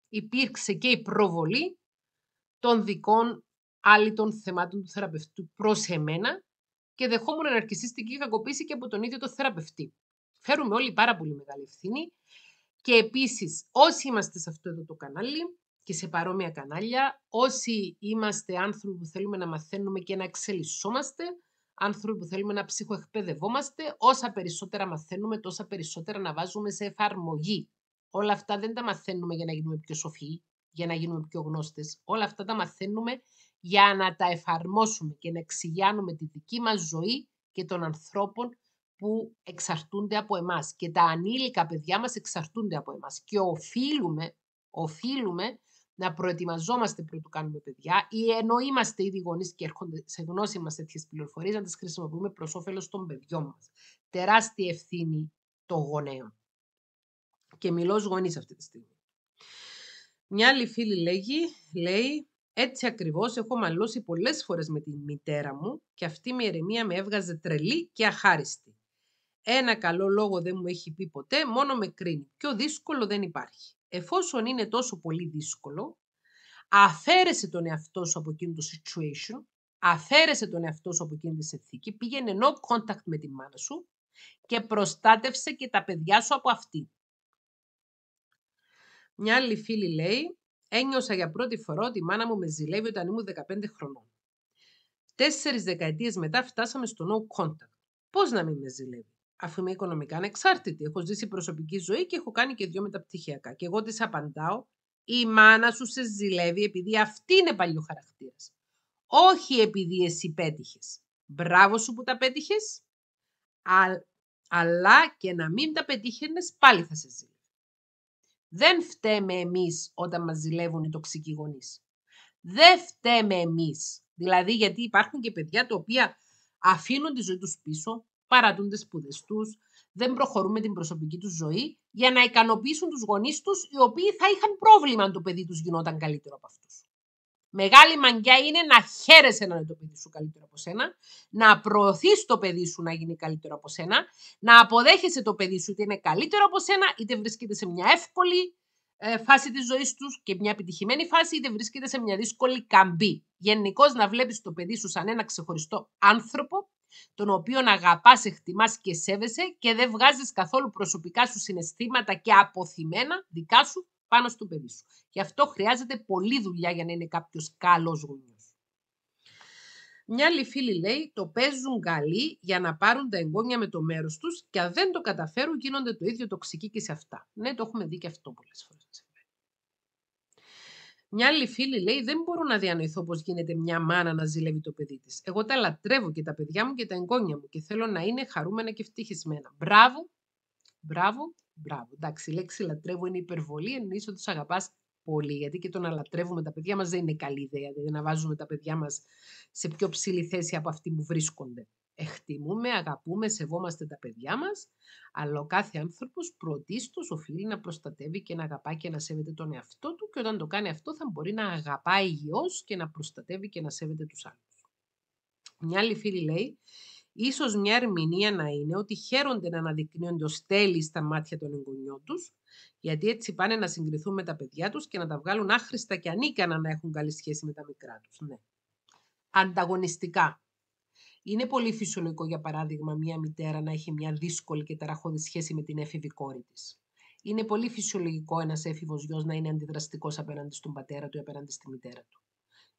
υπήρξε και η προβολή των δικών άλλων θεμάτων του θεραπευτού προς εμένα και δεχόμουν αναρκησίστικη κακοποίηση και από τον ίδιο το θεραπευτή. Φέρουμε όλοι πάρα πολύ μεγάλη ευθύνη. Και επίσης όσοι είμαστε σε αυτό εδώ το κανάλι και σε παρόμοια κανάλια, όσοι είμαστε άνθρωποι που θέλουμε να μαθαίνουμε και να εξελισσόμαστε, άνθρωποι που θέλουμε να ψυχοεκπαιδευόμαστε, όσα περισσότερα μαθαίνουμε, τόσα περισσότερα να βάζουμε σε εφαρμογή. Όλα αυτά δεν τα μαθαίνουμε για να γίνουμε πιο σοφοί, για να γίνουμε πιο γνώστες. Όλα αυτά τα μαθαίνουμε για να τα εφαρμόσουμε και να εξηγιάνουμε τη δική μας ζωή και των ανθρώπων που εξαρτούνται από εμάς και τα ανήλικα παιδιά μας εξαρτούνται από εμάς και οφείλουμε, οφείλουμε να προετοιμαζόμαστε πριν κάνουμε παιδιά ή ενώ είμαστε ήδη γονείς και έρχονται σε γνώση μας τέτοιες πληροφορίες, να τις χρησιμοποιούμε προς όφελος των παιδιών μας. Τεράστια ευθύνη των γονέων. Και μιλώ ως γονείς αυτή τη στιγμή. Μια άλλη φίλη λέγει, λέει, έτσι ακριβώς έχω μαλώσει πολλές φορές με τη μητέρα μου και αυτή η ηρεμία με έβγαζε τρελή και αχάριστη. Ένα καλό λόγο δεν μου έχει πει ποτέ, μόνο με κρίνει. Πιο δύσκολο δεν υπάρχει. Εφόσον είναι τόσο πολύ δύσκολο, αφαίρεσε τον εαυτό σου από εκείνη το situation, αφαίρεσε τον εαυτό σου από εκείνη τη συνθήκη, πήγαινε no contact με τη μάνα σου και προστάτευσε και τα παιδιά σου από αυτή. Μια άλλη φίλη λέει, ένιωσα για πρώτη φορά ότι η μάνα μου με ζηλεύει όταν ήμουν 15 χρονών. Τέσσερις δεκαετίες μετά φτάσαμε στο no contact. Πώς να μην με ζηλεύει αφού είμαι οικονομικά ανεξάρτητη. Έχω ζήσει προσωπική ζωή και έχω κάνει και δύο μεταπτυχιακά. Και εγώ της απαντάω, η μάνα σου σε ζηλεύει επειδή αυτή είναι παλιό χαρακτήρα. Όχι επειδή εσύ πέτυχες. Μπράβο σου που τα πέτυχες, αλλά και να μην τα πετύχαινες πάλι θα σε ζηλεύει. Δεν φταίμε εμείς όταν μας ζηλεύουν οι τοξικοί γονείς. Δεν φταίμε εμείς. Δηλαδή γιατί υπάρχουν και παιδιά τα οποία αφήνουν τη ζωή τους πίσω, παρατούν τις σπουδές τους, δεν προχωρούν με την προσωπική τους ζωή για να ικανοποιήσουν τους γονείς τους, οι οποίοι θα είχαν πρόβλημα αν το παιδί τους γινόταν καλύτερο από αυτούς. Μεγάλη μαγκιά είναι να χαίρεσαι να είναι το παιδί σου καλύτερο από σένα, να προωθείς το παιδί σου να γίνει καλύτερο από σένα, να αποδέχεσαι το παιδί σου είτε είναι καλύτερο από σένα, είτε βρίσκεται σε μια εύκολη ε, φάση της ζωής τους και μια επιτυχημένη φάση, είτε βρίσκεται σε μια δύσκολη καμπή. Γενικώς να βλέπεις το παιδί σου σαν ένα ξεχωριστό άνθρωπο τον οποίον αγαπάς, εκτιμάς και σέβεσαι και δεν βγάζεις καθόλου προσωπικά σου συναισθήματα και αποθυμένα δικά σου πάνω στο παιδί σου. Γι' αυτό χρειάζεται πολλή δουλειά για να είναι κάποιος καλός γονιός. Μια άλλη φίλη λέει, το παίζουν καλοί για να πάρουν τα εγγόνια με το μέρος τους και αν δεν το καταφέρουν γίνονται το ίδιο τοξικοί και σε αυτά. Ναι, το έχουμε δει και αυτό πολλές φορές. Μια άλλη φίλη λέει: Δεν μπορώ να διανοηθώ πώς γίνεται μια μάνα να ζηλεύει το παιδί της. Εγώ τα λατρεύω και τα παιδιά μου και τα εγγόνια μου και θέλω να είναι χαρούμενα και ευτυχισμένα. Μπράβο, μπράβο, μπράβο. Εντάξει, η λέξη λατρεύω είναι υπερβολή, εννοείς ότι του αγαπάς πολύ. Γιατί και το να λατρεύουμε τα παιδιά μας δεν είναι καλή ιδέα. Δηλαδή να βάζουμε τα παιδιά μας σε πιο ψηλή θέση από αυτή που βρίσκονται. Εκτιμούμε, αγαπούμε, σεβόμαστε τα παιδιά μας. αλλά ο κάθε άνθρωπος πρωτίστω οφείλει να προστατεύει και να αγαπάει και να σέβεται τον εαυτό του και όταν το κάνει αυτό θα μπορεί να αγαπάει υγιώ και να προστατεύει και να σέβεται τους άλλους. Μια άλλη φίλη λέει, ίσως μια ερμηνεία να είναι ότι χαίρονται να αναδεικνύονται ως τέλει στα μάτια των εγγονιών τους, γιατί έτσι πάνε να συγκριθούν με τα παιδιά τους και να τα βγάλουν άχρηστα και ανίκανα να έχουν καλή σχέση με τα μικρά τους. Ναι. Ανταγωνιστικά είναι πολύ φυσιολογικό, για παράδειγμα, μια μητέρα να έχει μια δύσκολη και ταραχώδη σχέση με την έφηβη κόρη της. Είναι πολύ φυσιολογικό ένας έφηβος γιος να είναι αντιδραστικός απέναντι στον πατέρα του ή απέναντι στη μητέρα του.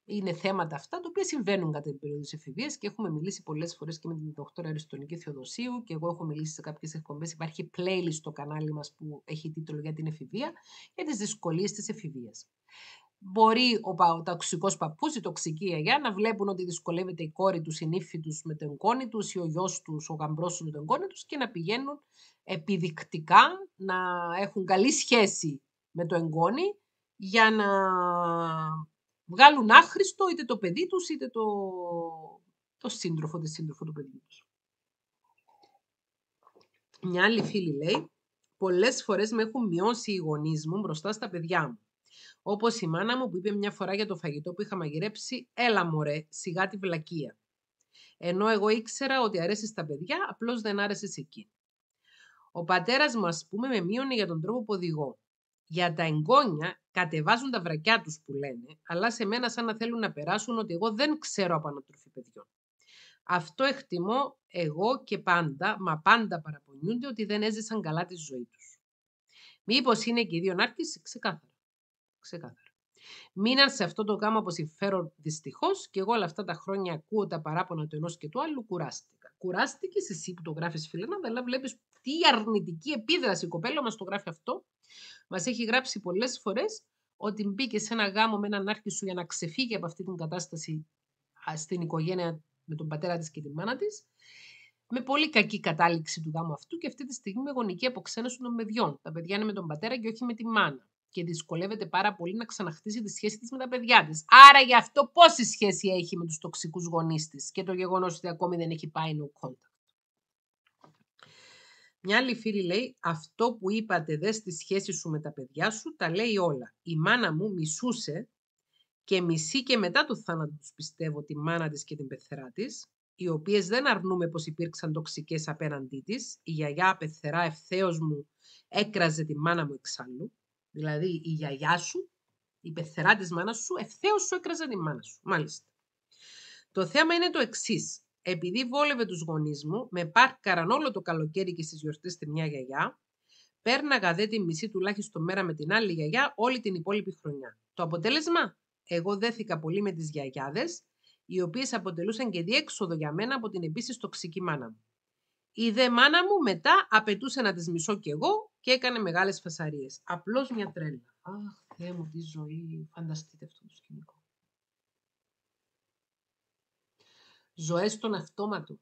Είναι θέματα αυτά τα οποία συμβαίνουν κατά την περίοδο της εφηβείας και έχουμε μιλήσει πολλές φορές και με την δοκτώρα Αριστονική Θεοδοσίου και εγώ έχω μιλήσει σε κάποιες εκπομπές. Υπάρχει playlist στο κανάλι μας που έχει τίτλο για την εφηβεία και τις δυσκολίες της εφηβείας μπορεί ο, ταξικός παππούς, η τοξική αγιά να βλέπουν ότι δυσκολεύεται η κόρη τους, η νύφη τους με τον κόνη τους ή ο γιος τους, ο γαμπρός τους με τον κόνη τους και να πηγαίνουν επιδεικτικά να έχουν καλή σχέση με το εγγόνι για να βγάλουν άχρηστο είτε το παιδί τους είτε το, το σύντροφο, τη σύντροφο του παιδιού τους. Μια άλλη φίλη λέει, πολλές φορές με έχουν μειώσει οι γονείς μου μπροστά στα παιδιά μου. Όπως η μάνα μου που είπε μια φορά για το φαγητό που είχα μαγειρέψει, έλα μωρέ, σιγά τη βλακεία. Ενώ εγώ ήξερα ότι αρέσει στα παιδιά, απλώς δεν άρεσες εκεί. Ο πατέρας μου, ας πούμε, με μείωνε για τον τρόπο που οδηγώ. Για τα εγγόνια κατεβάζουν τα βρακιά τους που λένε, αλλά σε μένα σαν να θέλουν να περάσουν ότι εγώ δεν ξέρω από ανατροφή παιδιών. Αυτό εκτιμώ εγώ και πάντα, μα πάντα παραπονιούνται ότι δεν έζησαν καλά τη ζωή τους. Μήπως είναι και οι δύο ξεκάθαρα ξεκάθαρα. Μείναν σε αυτό το γάμο συμφέρον δυστυχώς και εγώ όλα αυτά τα χρόνια ακούω τα παράπονα του ενός και του άλλου, κουράστηκα. Κουράστηκε εσύ που το γράφεις, Φιλένα, αλλά βλέπεις τι αρνητική επίδραση η κοπέλα μας το γράφει αυτό. Μας έχει γράψει πολλές φορές ότι μπήκε σε ένα γάμο με έναν άρχη σου για να ξεφύγει από αυτή την κατάσταση στην οικογένεια με τον πατέρα της και τη μάνα της. Με πολύ κακή κατάληξη του γάμου αυτού και αυτή τη στιγμή με γονική αποξένωση των παιδιών. Τα παιδιά είναι με τον πατέρα και όχι με τη μάνα και δυσκολεύεται πάρα πολύ να ξαναχτίσει τη σχέση της με τα παιδιά της. Άρα γι' αυτό πόση σχέση έχει με τους τοξικούς γονείς της και το γεγονός ότι ακόμη δεν έχει πάει no contact. Μια άλλη φίλη λέει, αυτό που είπατε δε στη σχέση σου με τα παιδιά σου, τα λέει όλα. Η μάνα μου μισούσε και μισή και μετά το θάνατο του πιστεύω τη μάνα της και την πεθερά της, οι οποίες δεν αρνούμε πως υπήρξαν τοξικές απέναντί της, Η γιαγιά πεθερά ευθέως μου έκραζε τη μάνα μου εξάλλου. Δηλαδή η γιαγιά σου, η πεθερά της μάνας σου, ευθέως σου έκραζε τη μάνα σου. Μάλιστα. Το θέμα είναι το εξής. Επειδή βόλευε τους γονείς μου, με πάρκαραν όλο το καλοκαίρι και στις γιορτές τη μια γιαγιά, πέρναγα δε τη μισή τουλάχιστον μέρα με την άλλη γιαγιά όλη την υπόλοιπη χρονιά. Το αποτέλεσμα, εγώ δέθηκα πολύ με τις γιαγιάδες, οι οποίες αποτελούσαν και διέξοδο για μένα από την επίσης τοξική μάνα μου. Η δε μάνα μου μετά απαιτούσε να τις μισώ κι εγώ, και έκανε μεγάλες φασαρίες. Απλώς μια τρέλα. Αχ, Θεέ μου, τι ζωή. Φανταστείτε αυτό το σκηνικό. Ζωές στον αυτόματο.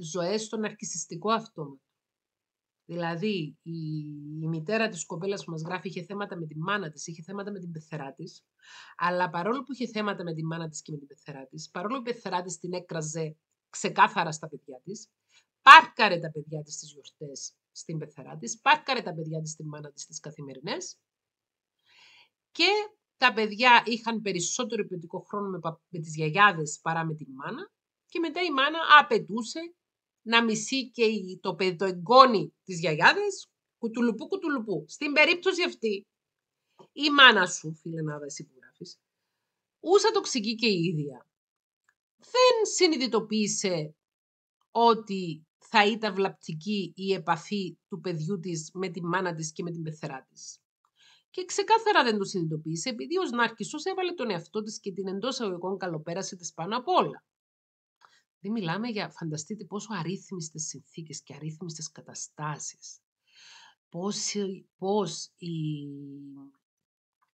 Ζωές στον αρκισιστικό αυτόματο. Δηλαδή, η, μητέρα της κοπέλας που μας γράφει είχε θέματα με τη μάνα της, είχε θέματα με την πεθερά της, αλλά παρόλο που είχε θέματα με τη μάνα της και με την πεθερά της, παρόλο που η πεθερά της την έκραζε ξεκάθαρα στα παιδιά της, πάρκαρε τα παιδιά της στις γιορτές στην πεθερά της, πάρκαρε τα παιδιά της στη μάνα της τις καθημερινές και τα παιδιά είχαν περισσότερο ποιοτικό χρόνο με, με τις γιαγιάδες παρά με τη μάνα και μετά η μάνα απαιτούσε να μισεί και το, το εγγόνι της γιαγιάδες κουτουλουπού κουτουλουπού. Στην περίπτωση αυτή η μάνα σου, φίλε να εσύ που ούσα τοξική και η ίδια. Δεν συνειδητοποίησε ότι θα ήταν βλαπτική η επαφή του παιδιού της με τη μάνα της και με την πεθερά της. Και ξεκάθαρα δεν το συνειδητοποίησε, επειδή ο σου έβαλε τον εαυτό της και την εντός αγωγικών καλοπέραση της πάνω απ' όλα. Δεν μιλάμε για, φανταστείτε, πόσο αρρύθμιστες συνθήκες και αρρύθμιστες καταστάσεις, Πώς, πώς η,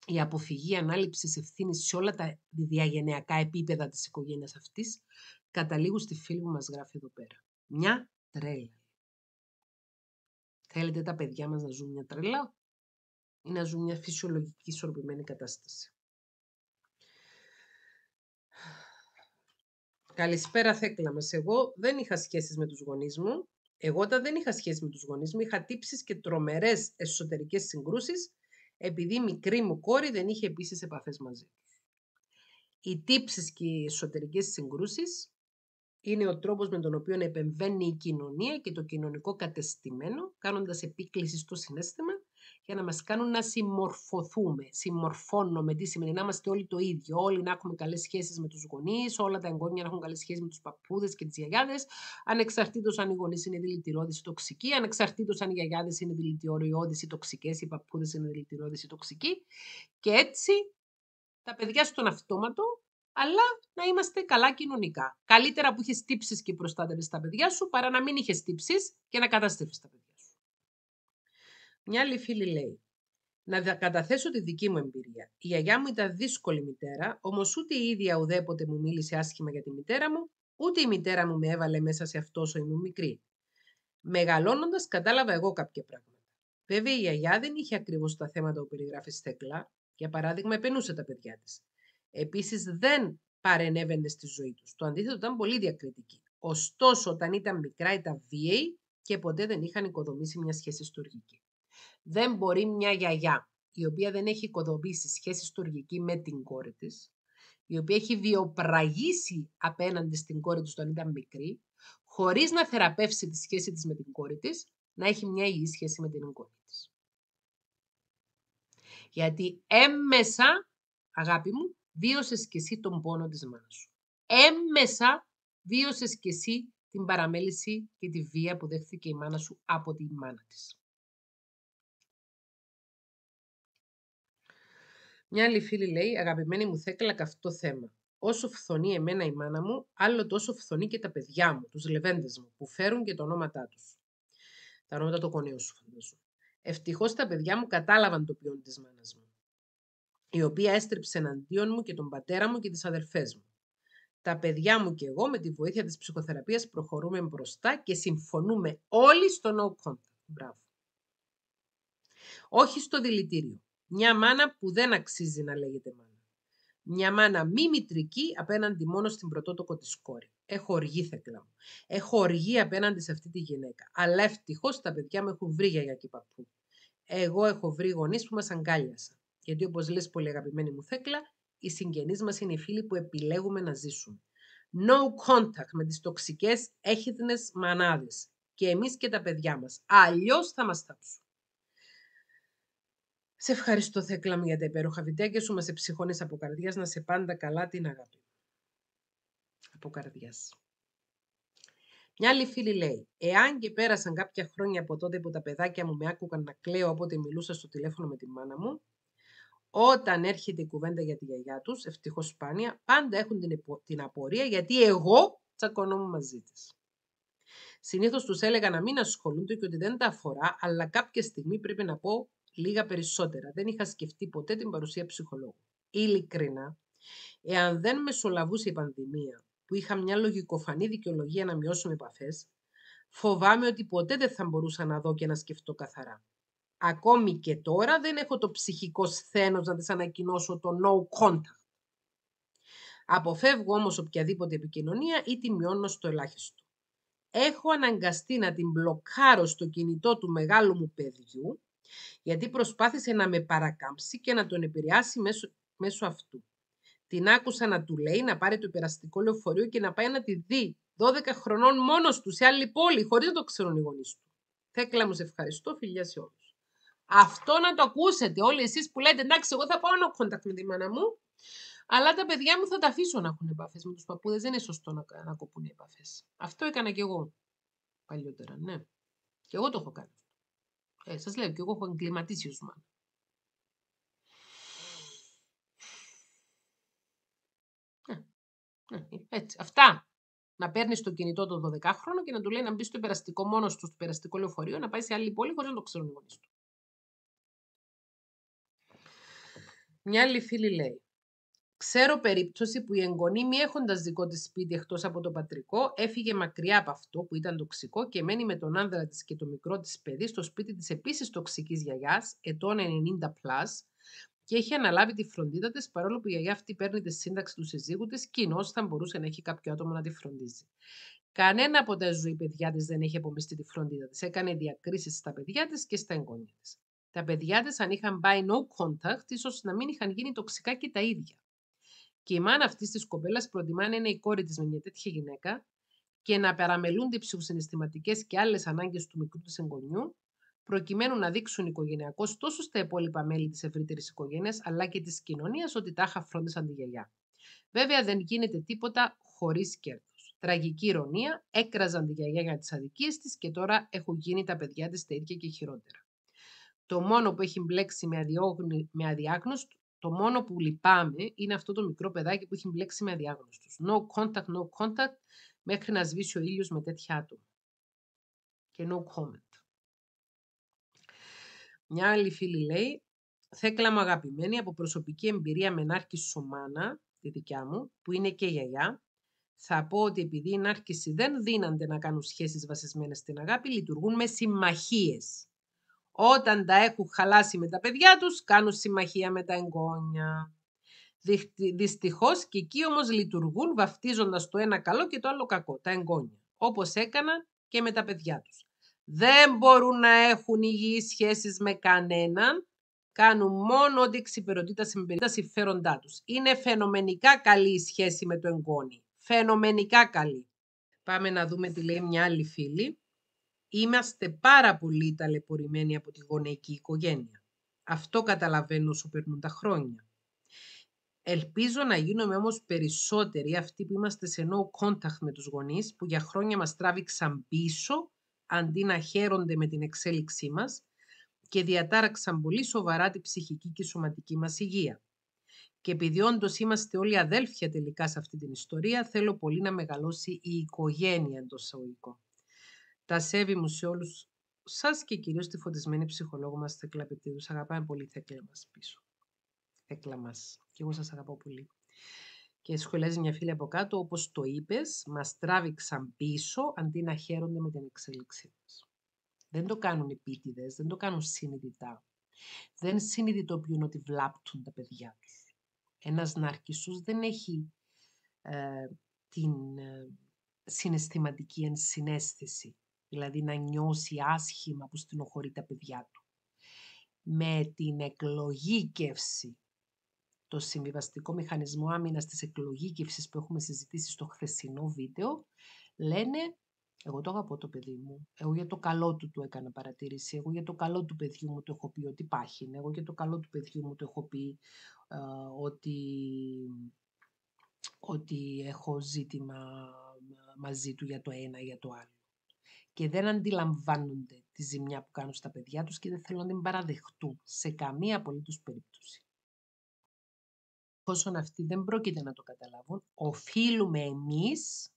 η αποφυγή ανάληψη ευθύνης σε όλα τα διαγενειακά επίπεδα της οικογένειας αυτής καταλήγουν στη φίλη που μας γράφει εδώ πέρα. Μια τρέλα. Θέλετε τα παιδιά μας να ζουν μια τρελά ή να ζουν μια φυσιολογική ισορροπημένη κατάσταση. Καλησπέρα Θέκλα μας. Εγώ δεν είχα σχέσεις με τους γονείς μου. Εγώ όταν δεν είχα σχέση με τους γονείς μου είχα τύψεις και τρομερές εσωτερικές συγκρούσεις επειδή η μικρή μου κόρη δεν είχε επίσης επαφές μαζί. Οι τύψεις και οι εσωτερικές συγκρούσεις είναι ο τρόπος με τον οποίο επεμβαίνει η κοινωνία και το κοινωνικό κατεστημένο, κάνοντας επίκληση στο συνέστημα, για να μας κάνουν να συμμορφωθούμε. συμμορφώνουμε, τι σημαίνει να είμαστε όλοι το ίδιο, όλοι να έχουμε καλές σχέσεις με τους γονείς, όλα τα εγγόνια να έχουν καλές σχέσεις με τους παππούδες και τις γιαγιάδες, ανεξαρτήτως αν οι γονείς είναι δηλητηριώδεις ή τοξικοί, ανεξαρτήτως αν οι γιαγιάδες είναι δηλητηριώδεις ή τοξικές, οι παππούδες είναι δηλητηριώδεις ή τοξικοί. Και έτσι τα παιδιά στον αυτόματο αλλά να είμαστε καλά κοινωνικά. Καλύτερα που είχες τύψεις και προστάτευες τα παιδιά σου, παρά να μην είχες τύψεις και να καταστρέφεις τα παιδιά σου. Μια άλλη φίλη λέει: Να καταθέσω τη δική μου εμπειρία. Η γιαγιά μου ήταν δύσκολη μητέρα, όμως ούτε η ίδια ουδέποτε μου μίλησε άσχημα για τη μητέρα μου, ούτε η μητέρα μου με έβαλε μέσα σε αυτός όσο ήμουν μικρή. Μεγαλώνοντας, κατάλαβα εγώ κάποια πράγματα. Βέβαια, η γιαγιά δεν είχε ακριβώς τα θέματα που περιγράφει Στέκλα, για παράδειγμα, επενούσε τα παιδιά της. Επίσης δεν παρενέβαινε στη ζωή τους. Το αντίθετο ήταν πολύ διακριτική. Ωστόσο, όταν ήταν μικρά ήταν βίαιοι και ποτέ δεν είχαν οικοδομήσει μια σχέση στοργική. Δεν μπορεί μια γιαγιά, η οποία δεν έχει οικοδομήσει σχέση στοργική με την κόρη της, η οποία έχει βιοπραγήσει απέναντι στην κόρη της όταν ήταν μικρή, χωρίς να θεραπεύσει τη σχέση της με την κόρη της να έχει μια υγιή σχέση με την κόρη της. Γιατί έμμεσα, αγάπη μου, βίωσες και εσύ τον πόνο της μάνας σου. Έμμεσα βίωσες και εσύ την παραμέληση και τη βία που δέχθηκε η μάνα σου από τη μάνα της. Μια άλλη φίλη λέει, αγαπημένη μου θέκλα καυτό θέμα. Όσο φθονεί εμένα η μάνα μου, άλλο τόσο φθονεί και τα παιδιά μου, τους λεβέντες μου, που φέρουν και τα ονόματά τους. Τα ονόματα των γονείων σου φαντάζομαι. Ευτυχώς τα παιδιά μου κατάλαβαν το ποιόν της μάνας μου η οποία έστριψε εναντίον μου και τον πατέρα μου και τις αδερφές μου. Τα παιδιά μου και εγώ με τη βοήθεια της ψυχοθεραπείας προχωρούμε μπροστά και συμφωνούμε όλοι στο no contact. Μπράβο. Όχι στο δηλητήριο. Μια μάνα που δεν αξίζει να λέγεται μάνα. Μια μάνα μη μητρική απέναντι μόνο στην πρωτότοκο της κόρη. Έχω οργή, θεκλά μου. Έχω οργή απέναντι σε αυτή τη γυναίκα. Αλλά ευτυχώς τα παιδιά μου έχουν βρει για κακή παππού. Εγώ έχω βρει γονείς που μας αγκάλιασαν. Γιατί όπως λες πολύ αγαπημένη μου Θέκλα, οι συγγενείς μας είναι οι φίλοι που επιλέγουμε να ζήσουμε. No contact με τις τοξικές έχθνες μανάδες και εμείς και τα παιδιά μας. Αλλιώς θα μας τάψουν. Σε ευχαριστώ Θέκλα μου για τα υπέροχα βιντεάκια σου. Μας εψυχώνεις από καρδιάς να σε πάντα καλά την αγάπη. Από καρδιάς. Μια άλλη φίλη λέει: Εάν και πέρασαν κάποια χρόνια από τότε που τα παιδάκια μου με άκουγαν να κλαίω όποτε μιλούσα στο τηλέφωνο με τη μάνα μου, όταν έρχεται η κουβέντα για τη γιαγιά τους, ευτυχώς σπάνια, πάντα έχουν την, υπο... την απορία γιατί εγώ τσακωνόμουν μαζί της. Συνήθως τους έλεγα να μην ασχολούνται και ότι δεν τα αφορά, αλλά κάποια στιγμή πρέπει να πω λίγα περισσότερα. Δεν είχα σκεφτεί ποτέ την παρουσία ψυχολόγου. Ειλικρινά, εάν δεν μεσολαβούσε η πανδημία, που είχα μια λογικοφανή δικαιολογία να μειώσουμε επαφές, φοβάμαι ότι ποτέ δεν θα μπορούσα να δω και να σκεφτώ καθαρά. Ακόμη και τώρα δεν έχω το ψυχικό σθένος να της ανακοινώσω το no contact. Αποφεύγω όμως οποιαδήποτε επικοινωνία ή τη μειώνω στο ελάχιστο. Έχω αναγκαστεί να την μπλοκάρω στο κινητό του μεγάλου μου παιδιού, γιατί προσπάθησε να με παρακάμψει και να τον επηρεάσει μέσω, μέσω αυτού. Την άκουσα να του λέει να πάρει το περαστικό λεωφορείο και να πάει να τη δει 12 χρονών μόνος του σε άλλη πόλη, χωρίς να το ξέρουν οι γονείς του. Θέκλα μου, σε ευχαριστώ, φιλιά σε όλους. Αυτό να το ακούσετε όλοι εσείς που λέτε εντάξει εγώ θα πάω να έχω με τη μάνα μου αλλά τα παιδιά μου θα τα αφήσω να έχουν επαφές με τους παππούδες. Δεν είναι σωστό να, να κοπούν οι Αυτό έκανα και εγώ παλιότερα, ναι. Και εγώ το έχω κάνει. Ε, σας λέω, και εγώ έχω εγκληματίσει ως μάνα. Ναι, ναι, έτσι. Αυτά. Να παίρνεις το κινητό τον 12χρονο και να του λέει να μπει στο περαστικό μόνος του, στο περαστικό λεωφορείο, να πάει σε άλλη πόλη χωρίς να το ξέρουν οι του. Μια άλλη φίλη λέει. Ξέρω περίπτωση που η εγγονή, μη έχοντα δικό της σπίτι εκτός από το πατρικό, έφυγε μακριά από αυτό που ήταν τοξικό και μένει με τον άνδρα της και το μικρό της παιδί στο σπίτι της επίσης τοξικής γιαγιάς, ετών 90 plus, και έχει αναλάβει τη φροντίδα της παρόλο που η γιαγιά αυτή παίρνει τη σύνταξη του συζύγου της, κοινώς θα μπορούσε να έχει κάποιο άτομο να τη φροντίζει. Κανένα από τα ζωή παιδιά της δεν έχει απομειστεί τη φροντίδα της. Έκανε διακρίσεις στα παιδιά της και στα εγγόνια της. Τα παιδιά της, αν είχαν πάει no contact, ίσως να μην είχαν γίνει τοξικά και τα ίδια. Και η μάνα αυτής της κοπέλας προτιμά να είναι η κόρη της με μια τέτοια γυναίκα και να παραμελούν οι ψυχοσυναισθηματικές και άλλες ανάγκες του μικρού της εγγονιού, προκειμένου να δείξουν οικογενειακώς τόσο στα υπόλοιπα μέλη της ευρύτερης οικογένειας αλλά και της κοινωνίας ότι τα φρόντισαν τη γιαγιά. Βέβαια δεν γίνεται τίποτα χωρίς κέρδος. Τραγική ηρωνία, έκραζαν τη γιαγιά για τις αδικίες της και τώρα έχουν γίνει τα παιδιά της τα ίδια και χειρότερα. Το μόνο που έχει μπλέξει με, αδιόγνη, με αδιάγνωστο, το μόνο που λυπάμαι είναι αυτό το μικρό παιδάκι που έχει μπλέξει με αδιάγνωστος. No contact, no contact, μέχρι να σβήσει ο ήλιος με τέτοια άτομα. Και no comment. Μια άλλη φίλη λέει, θέκλα μου αγαπημένη από προσωπική εμπειρία με Νάρκη Σωμάνα, τη δικιά μου, που είναι και γιαγιά, θα πω ότι επειδή οι νάρκησοι δεν δίνανται να κάνουν σχέσεις βασισμένες στην αγάπη, λειτουργούν με συμμαχίες. Όταν τα έχουν χαλάσει με τα παιδιά τους, κάνουν συμμαχία με τα εγγόνια. Δυστυχώς και εκεί όμως λειτουργούν βαφτίζοντας το ένα καλό και το άλλο κακό, τα εγγόνια, όπως έκαναν και με τα παιδιά τους. Δεν μπορούν να έχουν υγιείς σχέσεις με κανέναν, κάνουν μόνο ό,τι εξυπηρετεί τα συμφέροντά τους. Είναι φαινομενικά καλή η σχέση με το εγγόνι. Φαινομενικά καλή. Πάμε να δούμε τι λέει μια άλλη φίλη. Είμαστε πάρα πολύ ταλαιπωρημένοι από τη γονεϊκή οικογένεια. Αυτό καταλαβαίνω όσο περνούν τα χρόνια. Ελπίζω να γίνομαι όμως περισσότεροι αυτοί που είμαστε σε no contact με τους γονείς που για χρόνια μας τράβηξαν πίσω αντί να χαίρονται με την εξέλιξή μας και διατάραξαν πολύ σοβαρά την ψυχική και σωματική μας υγεία. Και επειδή όντως είμαστε όλοι αδέλφια τελικά σε αυτή την ιστορία, θέλω πολύ να μεγαλώσει η οικογένεια εντός εισαγωγικών. Τα σέβη μου σε όλους σας και κυρίως τη φωτισμένη ψυχολόγο μας Θεκλα Πετίδου. αγαπάμε πολύ Θεκλα μας πίσω. Θεκλα μας. Και εγώ σας αγαπώ πολύ. Και σχολιάζει μια φίλη από κάτω, όπως το είπες, μας τράβηξαν πίσω αντί να χαίρονται με την εξέλιξή μας. Δεν το κάνουν επίτηδες, δεν το κάνουν συνειδητά. Δεν συνειδητοποιούν ότι βλάπτουν τα παιδιά τους. Ένας ναρκισσούς δεν έχει ε, την ε, συναισθηματική ενσυναίσθηση δηλαδή να νιώσει άσχημα που στενοχωρεί τα παιδιά του. Με την εκλογήκευση, το συμβιβαστικό μηχανισμό άμυνας της εκλογήκευσης που έχουμε συζητήσει στο χθεσινό βίντεο, λένε εγώ το αγαπώ το παιδί μου. Εγώ για το καλό του του έκανα παρατήρηση. Εγώ για το καλό του παιδιού μου το έχω πει ότι υπάρχει. Εγώ για το καλό του παιδιού μου το έχω πει ε, ότι, ότι έχω ζήτημα ε, μαζί του για το ένα ή για το άλλο και δεν αντιλαμβάνονται τη ζημιά που κάνουν στα παιδιά τους και δεν θέλουν να την παραδεχτούν σε καμία απολύτως περίπτωση. Όσον αυτοί δεν πρόκειται να το καταλάβουν, οφείλουμε εμείς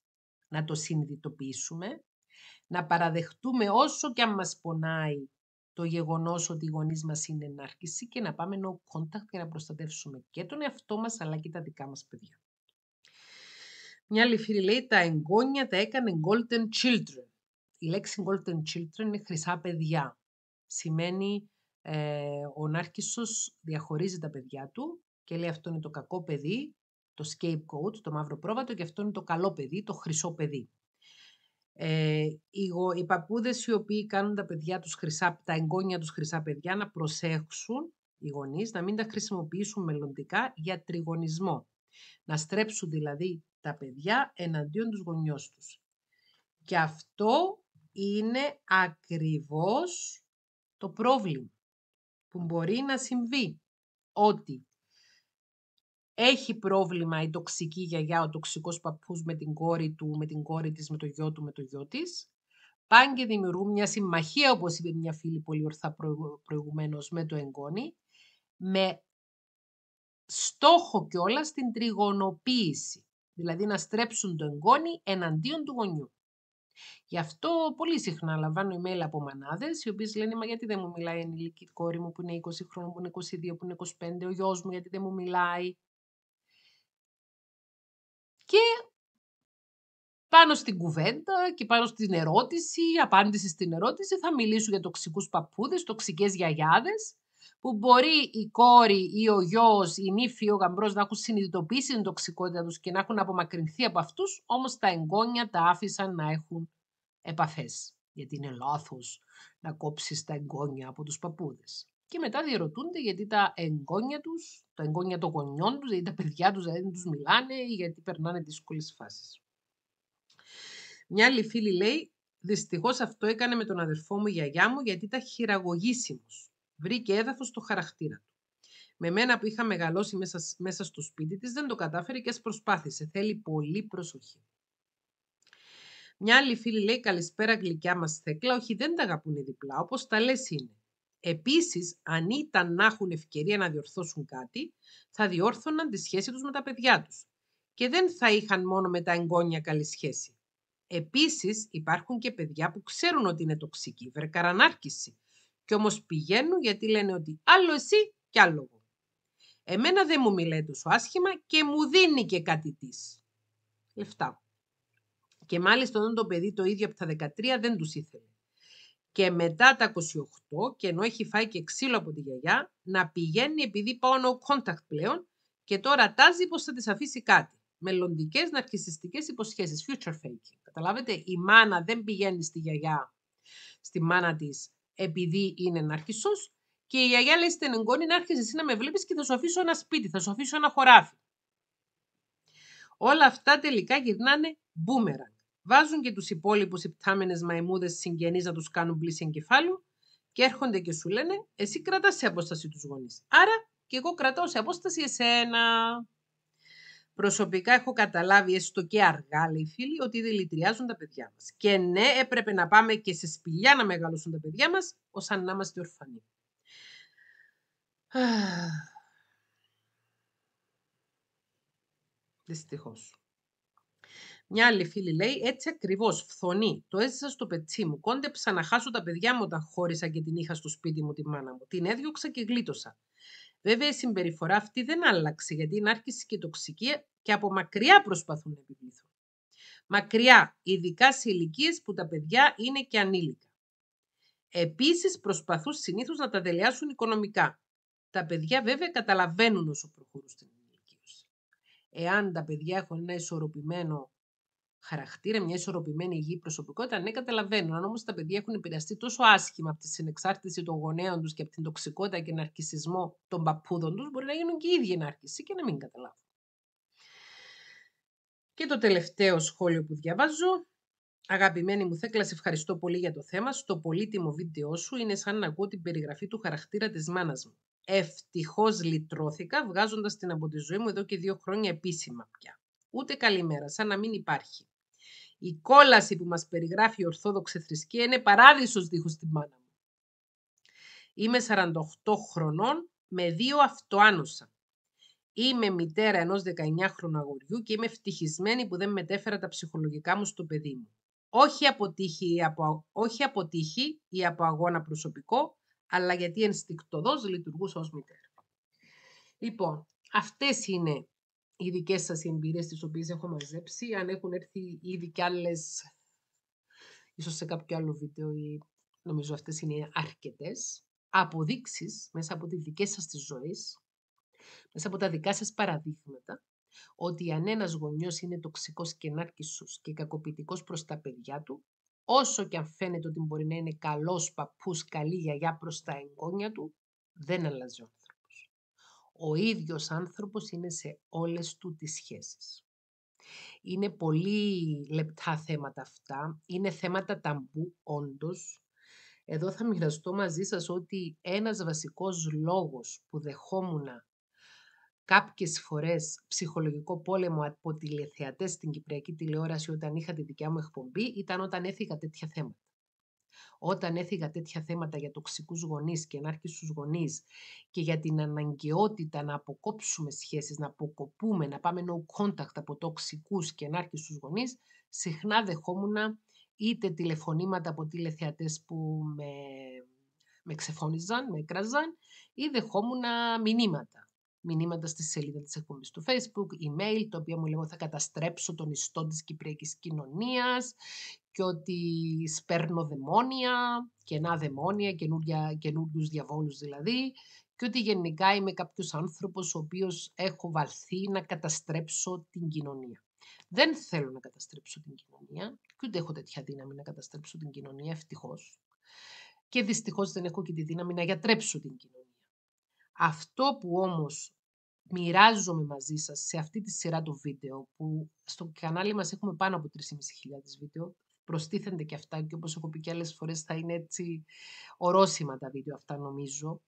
να το συνειδητοποιήσουμε, να παραδεχτούμε όσο και αν μας πονάει το γεγονός ότι οι γονείς μας είναι ενάρκηση και να πάμε no contact και να προστατεύσουμε και τον εαυτό μας αλλά και τα δικά μας παιδιά. Μια άλλη φίλη λέει τα εγγόνια τα έκανε golden children η λέξη golden children είναι χρυσά παιδιά. Σημαίνει ε, ο Νάρκισσος διαχωρίζει τα παιδιά του και λέει αυτό είναι το κακό παιδί, το scapegoat, το μαύρο πρόβατο και αυτό είναι το καλό παιδί, το χρυσό παιδί. Ε, οι, οι παππούδες οι οποίοι κάνουν τα, παιδιά τους χρυσά, τα εγγόνια τους χρυσά παιδιά να προσέξουν οι γονείς να μην τα χρησιμοποιήσουν μελλοντικά για τριγωνισμό. Να στρέψουν δηλαδή τα παιδιά εναντίον τους γονιός τους. Και αυτό είναι ακριβώς το πρόβλημα που μπορεί να συμβεί. Ότι έχει πρόβλημα η τοξική γιαγιά, ο τοξικός παππούς με την κόρη του, με την κόρη της, με το γιο του, με το γιο της. Πάνε και δημιουργούν μια συμμαχία, όπως είπε μια φίλη πολύ ορθά προηγουμένως, με το εγγόνι, με στόχο όλα την τριγωνοποίηση. Δηλαδή να στρέψουν το εγγόνι εναντίον του γονιού. Γι' αυτό πολύ συχνά λαμβάνω email από μανάδες, οι οποίες λένε Μα γιατί δεν μου μιλάει η ενηλική κόρη μου που είναι 20 χρόνια, που είναι 22, που είναι 25, ο γιος μου γιατί δεν μου μιλάει. Και πάνω στην κουβέντα και πάνω στην ερώτηση, απάντηση στην ερώτηση, θα μιλήσω για τοξικούς παππούδες, τοξικές γιαγιάδες που μπορεί η κόρη ή ο γιος, η νύφη ή ο γαμπρός να έχουν συνειδητοποιήσει την τοξικότητα τους και να έχουν απομακρυνθεί από αυτούς, όμως τα εγγόνια τα άφησαν να έχουν επαφές. Γιατί είναι λάθος να κόψεις τα εγγόνια από τους παππούδες. Και μετά διερωτούνται γιατί τα εγγόνια τους, τα εγγόνια των γονιών τους, γιατί τα παιδιά τους δεν τους μιλάνε ή γιατί περνάνε δύσκολες φάσεις. Μια άλλη φίλη λέει, δυστυχώς αυτό έκανε με τον αδερφό μου η γιαγιά μου γιατί ήταν χειραγωγήσιμος. Βρήκε έδαφος στο χαρακτήρα του. Με μένα που είχα μεγαλώσει μέσα, μέσα στο σπίτι της, δεν το κατάφερε και ας προσπάθησε. Θέλει πολύ προσοχή. Μια άλλη φίλη λέει καλησπέρα γλυκιά μας θέκλα. Όχι δεν τα αγαπούν διπλά όπως τα λες είναι. Επίσης, αν ήταν να έχουν ευκαιρία να διορθώσουν κάτι θα διόρθωναν τη σχέση τους με τα παιδιά τους. Και δεν θα είχαν μόνο με τα εγγόνια καλή σχέση. Επίσης, υπάρχουν και παιδιά που ξέρουν ότι είναι τοξική, βρεκαρανάρκηση, κι όμως πηγαίνουν γιατί λένε ότι άλλο εσύ κι άλλο εγώ. Εμένα δεν μου μιλάει τόσο άσχημα και μου δίνει και κάτι της. Λεφτά. Και μάλιστα όταν το παιδί το ίδιο από τα 13 δεν τους ήθελε. Και μετά τα 28 και ενώ έχει φάει και ξύλο από τη γιαγιά να πηγαίνει επειδή πάω no contact πλέον και τώρα τάζει πως θα της αφήσει κάτι. Μελλοντικές ναρκιστικέ υποσχέσεις, future faking. Καταλάβετε, η μάνα δεν πηγαίνει στη γιαγιά, στη μάνα της, επειδή είναι αρχισός Και η γιαγιά λέει στην εγγόνη να έρχεσαι εσύ να με βλέπεις και θα σου αφήσω ένα σπίτι, θα σου αφήσω ένα χωράφι. Όλα αυτά τελικά γυρνάνε μπούμεραν. Βάζουν και τους υπόλοιπους υπτάμενες μαϊμούδες συγγενείς να τους κάνουν πλήση εγκεφάλου και έρχονται και σου λένε: Εσύ κρατάς σε απόσταση τους γονείς. Άρα και εγώ κρατάω σε απόσταση εσένα. Προσωπικά έχω καταλάβει, έστω και αργά, λέει φίλοι, ότι δηλητηριάζουν τα παιδιά μας. Και ναι, έπρεπε να πάμε και σε σπηλιά να μεγαλώσουν τα παιδιά μας, ώστε να είμαστε ορφανοί. Δυστυχώς. Μια άλλη φίλη λέει: Έτσι ακριβώς, φθονή. Το έζησα στο πετσί μου. Κόντεψα να χάσω τα παιδιά μου όταν χώρισα και την είχα στο σπίτι μου τη μάνα μου. Την έδιωξα και γλίτωσα. Βέβαια η συμπεριφορά αυτή δεν άλλαξε γιατί είναι άρχιση και τοξική και από μακριά προσπαθούν να επιβληθούν. Μακριά, ειδικά σε ηλικίες που τα παιδιά είναι και ανήλικα. Επίσης προσπαθούν συνήθως να τα δελεάσουν οικονομικά. Τα παιδιά βέβαια καταλαβαίνουν όσο προχωρούν στην ηλικία. Εάν τα παιδιά έχουν ένα ισορροπημένο χαρακτήρα, μια ισορροπημένη υγιή προσωπικότητα. Ναι, καταλαβαίνω. Αν όμως τα παιδιά έχουν επηρεαστεί τόσο άσχημα από τη συνεξάρτηση των γονέων τους και από την τοξικότητα και ναρκισισμό των παππούδων τους, μπορεί να γίνουν και οι ίδιοι ναρκισοί και να μην καταλάβουν. Και το τελευταίο σχόλιο που διαβάζω. Αγαπημένη μου Θέκλα, σε ευχαριστώ πολύ για το θέμα. Στο πολύτιμο βίντεο σου είναι σαν να ακούω την περιγραφή του χαρακτήρα της μάνας μου. Ευτυχώς λυτρώθηκα βγάζοντας την από τη ζωή μου εδώ και δύο χρόνια επίσημα πια. Ούτε καλημέρα, σαν να μην υπάρχει. Η κόλαση που μας περιγράφει η Ορθόδοξη θρησκεία είναι παράδεισος δίχως την μάνα μου. Είμαι 48 χρονών με δύο αυτοάνωσα. Είμαι μητέρα ενός 19χρονου αγοριού και είμαι ευτυχισμένη που δεν μετέφερα τα ψυχολογικά μου στο παιδί μου. Όχι αποτύχει ή από, όχι ή από αγώνα προσωπικό, αλλά γιατί ενστικτοδός λειτουργούσα ως μητέρα. Λοιπόν, αυτές είναι οι δικέ σας εμπειρίες, τις οποίες έχω μαζέψει, αν έχουν έρθει ήδη κι άλλες, ίσως σε κάποιο άλλο βίντεο ή νομίζω αυτές είναι αρκετές, αποδείξεις μέσα από τις δικές σας τις ζωές, μέσα από τα δικά σας παραδείγματα, ότι αν ένας γονιός είναι τοξικός και ενάρκησος και κακοποιητικός προς τα παιδιά του, όσο και αν φαίνεται ότι μπορεί να είναι καλός, παππούς, καλή γιαγιά προς τα εγγόνια του, δεν αλλάζει ο ίδιος άνθρωπος είναι σε όλες του τις σχέσεις. Είναι πολύ λεπτά θέματα αυτά, είναι θέματα ταμπού όντως. Εδώ θα μοιραστώ μαζί σας ότι ένας βασικός λόγος που δεχόμουν κάποιες φορές ψυχολογικό πόλεμο από τηλεθεατές στην Κυπριακή τηλεόραση όταν είχα τη δικιά μου εκπομπή ήταν όταν έφυγα τέτοια θέματα. Όταν έφυγα τέτοια θέματα για τοξικούς γονείς και ενάρκησους γονείς και για την αναγκαιότητα να αποκόψουμε σχέσεις, να αποκοπούμε, να πάμε no contact από τοξικούς και ενάρκησους γονείς, συχνά δεχόμουν είτε τηλεφωνήματα από τηλεθεατές που με, με ξεφώνιζαν, με έκραζαν, ή δεχόμουν μηνύματα μηνύματα στη σελίδα της εκπομπής του facebook, email, το οποίο μου λέγω θα καταστρέψω τον ιστό της κυπριακής κοινωνίας και ότι σπέρνω δαιμόνια, κενά δαιμόνια, καινούριου διαβόλους, δηλαδή, και ότι γενικά είμαι κάποιος άνθρωπος ο οποίος έχω βαλθεί να καταστρέψω την κοινωνία. Δεν θέλω να καταστρέψω την κοινωνία και ούτε έχω τέτοια δύναμη να καταστρέψω την κοινωνία, ευτυχώς. Και δυστυχώς δεν έχω και τη δύναμη να γιατρέψω την κοινωνία. Αυτό που όμως μοιράζομαι μαζί σας σε αυτή τη σειρά το βίντεο που στο κανάλι μας έχουμε πάνω από 3.500 βίντεο προστίθενται και αυτά και όπως έχω πει και άλλες φορές θα είναι έτσι ορόσημα τα βίντεο αυτά νομίζω.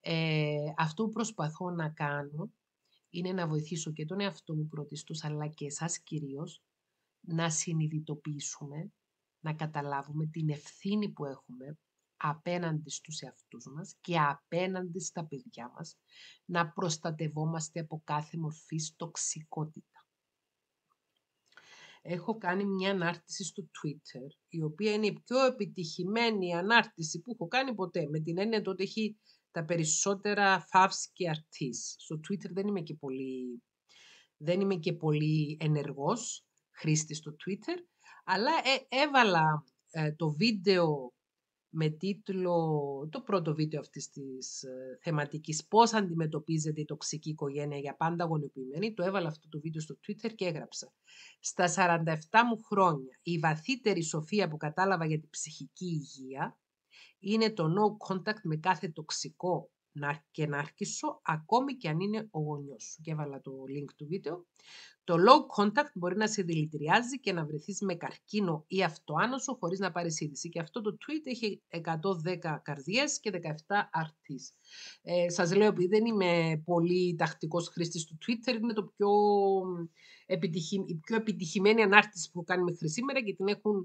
Ε, αυτό που προσπαθώ να κάνω είναι να βοηθήσω και τον εαυτό μου τους αλλά και εσάς κυρίως να συνειδητοποιήσουμε, να καταλάβουμε την ευθύνη που έχουμε απέναντι στους εαυτούς μας και απέναντι στα παιδιά μας, να προστατευόμαστε από κάθε μορφής τοξικότητας έχω κάνει μια ανάρτηση στο Twitter, η οποία είναι η πιο επιτυχημένη ανάρτηση που έχω κάνει ποτέ, με την έννοια ότι έχει τα περισσότερα φαύς και αρτής. Στο Twitter δεν είμαι και πολύ, δεν είμαι και πολύ ενεργός χρήστης στο Twitter, αλλά ε, έβαλα ε, το βίντεο με τίτλο το πρώτο βίντεο αυτής της ε, θεματικής «Πώς αντιμετωπίζεται η τοξική οικογένεια για πάντα γονιοποιημένη». Το έβαλα αυτό το βίντεο στο Twitter και έγραψα. Στα 47 μου χρόνια η βαθύτερη σοφία που κατάλαβα για την ψυχική υγεία είναι το no contact με κάθε τοξικό να, και να αρχίσω ακόμη και αν είναι ο γονιός σου. Και έβαλα το link του βίντεο. Το low contact μπορεί να σε δηλητηριάζει και να βρεθείς με καρκίνο ή αυτοάνωσο χωρίς να πάρεις είδηση. Και αυτό το tweet έχει 110 καρδιές και 17 άρτη. Ε, σας λέω επειδή δεν είμαι πολύ τακτικός χρήστης του Twitter, είναι το πιο επιτυχη, η πιο επιτυχημένη ανάρτηση που κάνει μέχρι σήμερα και την έχουν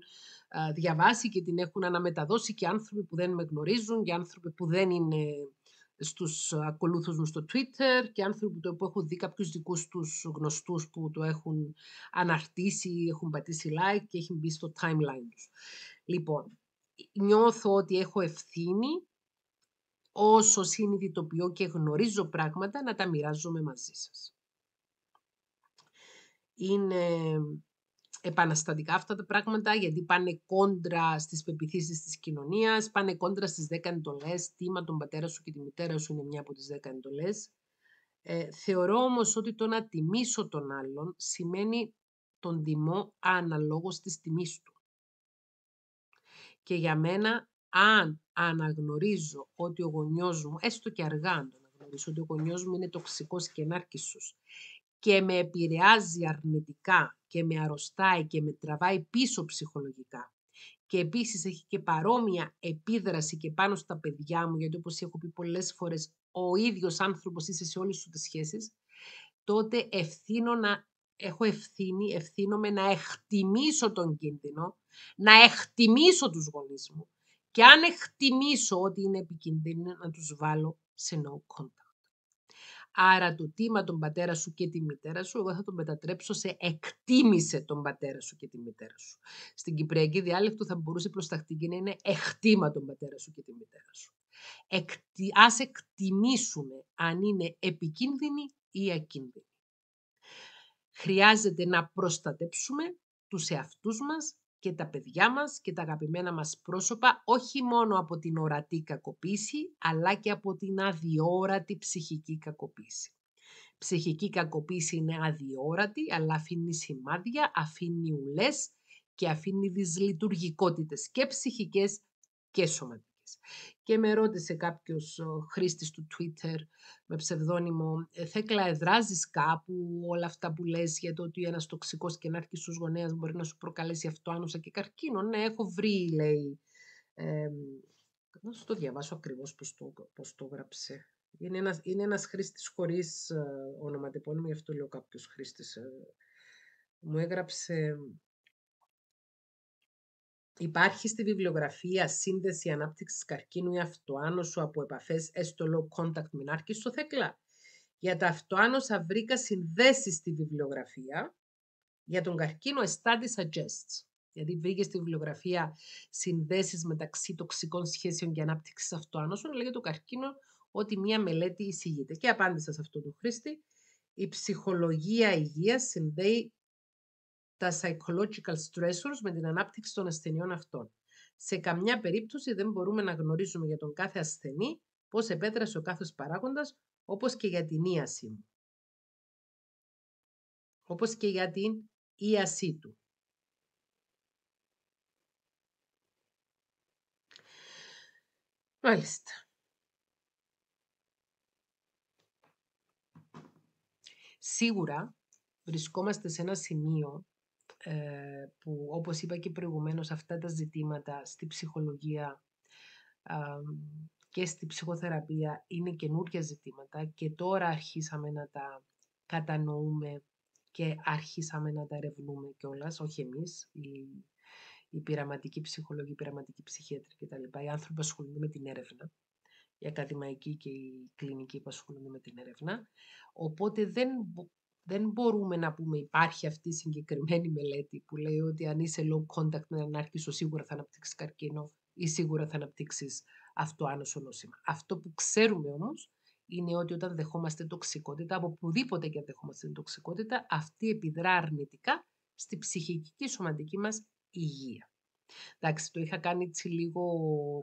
διαβάσει και την έχουν αναμεταδώσει και άνθρωποι που δεν με γνωρίζουν και άνθρωποι που δεν είναι στους ακολούθους μου στο Twitter και άνθρωποι που έχω δει κάποιους δικούς τους γνωστούς που το έχουν αναρτήσει, έχουν πατήσει like και έχουν μπει στο timeline τους. Λοιπόν, νιώθω ότι έχω ευθύνη όσο συνειδητοποιώ και γνωρίζω πράγματα να τα μοιράζομαι μαζί σας. Είναι επαναστατικά αυτά τα πράγματα γιατί πάνε κόντρα στις πεπιθήσεις της κοινωνίας, πάνε κόντρα στις δέκα εντολές, τίμα τον πατέρα σου και τη μητέρα σου είναι μια από τις δέκα εντολές. Ε, θεωρώ όμως ότι το να τιμήσω τον άλλον σημαίνει τον τιμό αναλόγως της τιμής του. Και για μένα, αν αναγνωρίζω ότι ο γονιός μου, έστω και αργά αν το αναγνωρίσω, ότι ο γονιός μου είναι τοξικός και ενάρκησος και με επηρεάζει αρνητικά και με αρρωστάει και με τραβάει πίσω ψυχολογικά. Και επίσης έχει και παρόμοια επίδραση και πάνω στα παιδιά μου, γιατί όπως έχω πει πολλές φορές, ο ίδιος άνθρωπος είσαι σε όλες σου τις σχέσεις, τότε ευθύνω να έχω ευθύνη, ευθύνομαι να εκτιμήσω τον κίνδυνο, να εκτιμήσω τους γονείς μου και αν εκτιμήσω ότι είναι επικίνδυνο να τους βάλω σε no contact. Άρα το τίμα τον πατέρα σου και τη μητέρα σου, εγώ θα τον μετατρέψω σε εκτίμησε τον πατέρα σου και τη μητέρα σου. Στην Κυπριακή διάλεκτο θα μπορούσε προστακτική να είναι εκτίμα τον πατέρα σου και τη μητέρα σου. Εκτι... Ας εκτιμήσουμε αν είναι επικίνδυνη ή ακίνδυνη. Χρειάζεται να προστατέψουμε τους εαυτούς μας και τα παιδιά μας και τα αγαπημένα μας πρόσωπα όχι μόνο από την ορατή κακοποίηση αλλά και από την αδιόρατη ψυχική κακοποίηση. Ψυχική κακοποίηση είναι αδιόρατη αλλά αφήνει σημάδια, αφήνει ουλές και αφήνει δυσλειτουργικότητες και ψυχικές και σωματικές. Και με ρώτησε κάποιος χρήστης του Twitter με ψευδόνυμο «Ε, «Θέκλα, εδράζεις κάπου όλα αυτά που λες για το ότι ένας τοξικός και στους γονέας μπορεί να σου προκαλέσει αυτοάνωσα και καρκίνο». Ναι, έχω βρει, λέει. Ε, να το διαβάσω ακριβώς πώς το, πώς γράψε. Είναι ένας, είναι ένας χρήστης χωρίς ε, ονοματεπώνυμο, γι' αυτό λέω κάποιος χρήστης. Ε, μου έγραψε Υπάρχει στη βιβλιογραφία σύνδεση ανάπτυξης καρκίνου ή αυτοάνωσου από επαφές έστω low contact με στο Θεκλά. Για τα αυτοάνωσα βρήκα συνδέσεις στη βιβλιογραφία. Για τον καρκίνο, a study suggests. Γιατί βρήκε στη βιβλιογραφία συνδέσεις μεταξύ τοξικών σχέσεων και ανάπτυξης αυτοάνωσων, αλλά για τον καρκίνο ότι μία μελέτη εισηγείται. Και απάντησα σε αυτό το Χρήστη. Η ψυχολογία υγείας συνδέει τα psychological stressors με την ανάπτυξη των ασθενειών αυτών. Σε καμιά περίπτωση δεν μπορούμε να γνωρίζουμε για τον κάθε ασθενή πώς επέδρασε ο κάθε παράγοντας, όπως και για την ίαση μου. Όπως και για την ίασή του. Μάλιστα. Σίγουρα βρισκόμαστε σε ένα σημείο ε, που όπως είπα και προηγουμένως αυτά τα ζητήματα στη ψυχολογία και στη ψυχοθεραπεία είναι καινούργια ζητήματα και τώρα αρχίσαμε να τα κατανοούμε και αρχίσαμε να τα ερευνούμε κιόλας, όχι εμείς, οι, οι πειραματικοί ψυχολόγοι, οι πειραματικοί ψυχίατροι κτλ. Οι άνθρωποι ασχολούνται με την έρευνα, οι ακαδημαϊκοί και οι κλινικοί που ασχολούνται με την έρευνα. Οπότε δεν δεν μπορούμε να πούμε υπάρχει αυτή η συγκεκριμένη μελέτη που λέει ότι αν είσαι low contact με έναν άρχισο σίγουρα θα αναπτύξεις καρκίνο ή σίγουρα θα αναπτύξεις αυτό νόσημα. Αυτό που ξέρουμε όμως είναι ότι όταν δεχόμαστε τοξικότητα, από πουδήποτε και αν δεχόμαστε τοξικότητα, αυτή επιδρά αρνητικά στη ψυχική και σωματική μας υγεία. Εντάξει, το είχα κάνει έτσι λίγο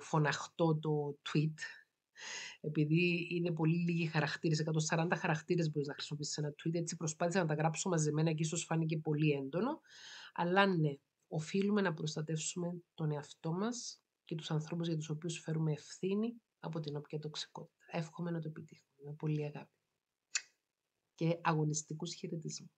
φωναχτό το tweet, επειδή είναι πολύ λίγοι χαρακτήρες, 140 χαρακτήρες μπορείς να χρησιμοποιήσεις ένα tweet. Έτσι προσπάθησα να τα γράψω μαζεμένα και ίσως φάνηκε πολύ έντονο. Αλλά ναι, οφείλουμε να προστατεύσουμε τον εαυτό μας και τους ανθρώπους για τους οποίους φέρουμε ευθύνη από την όποια τοξικότητα. Εύχομαι να το επιτύχουμε πολύ αγάπη. Και αγωνιστικούς χαιρετισμούς.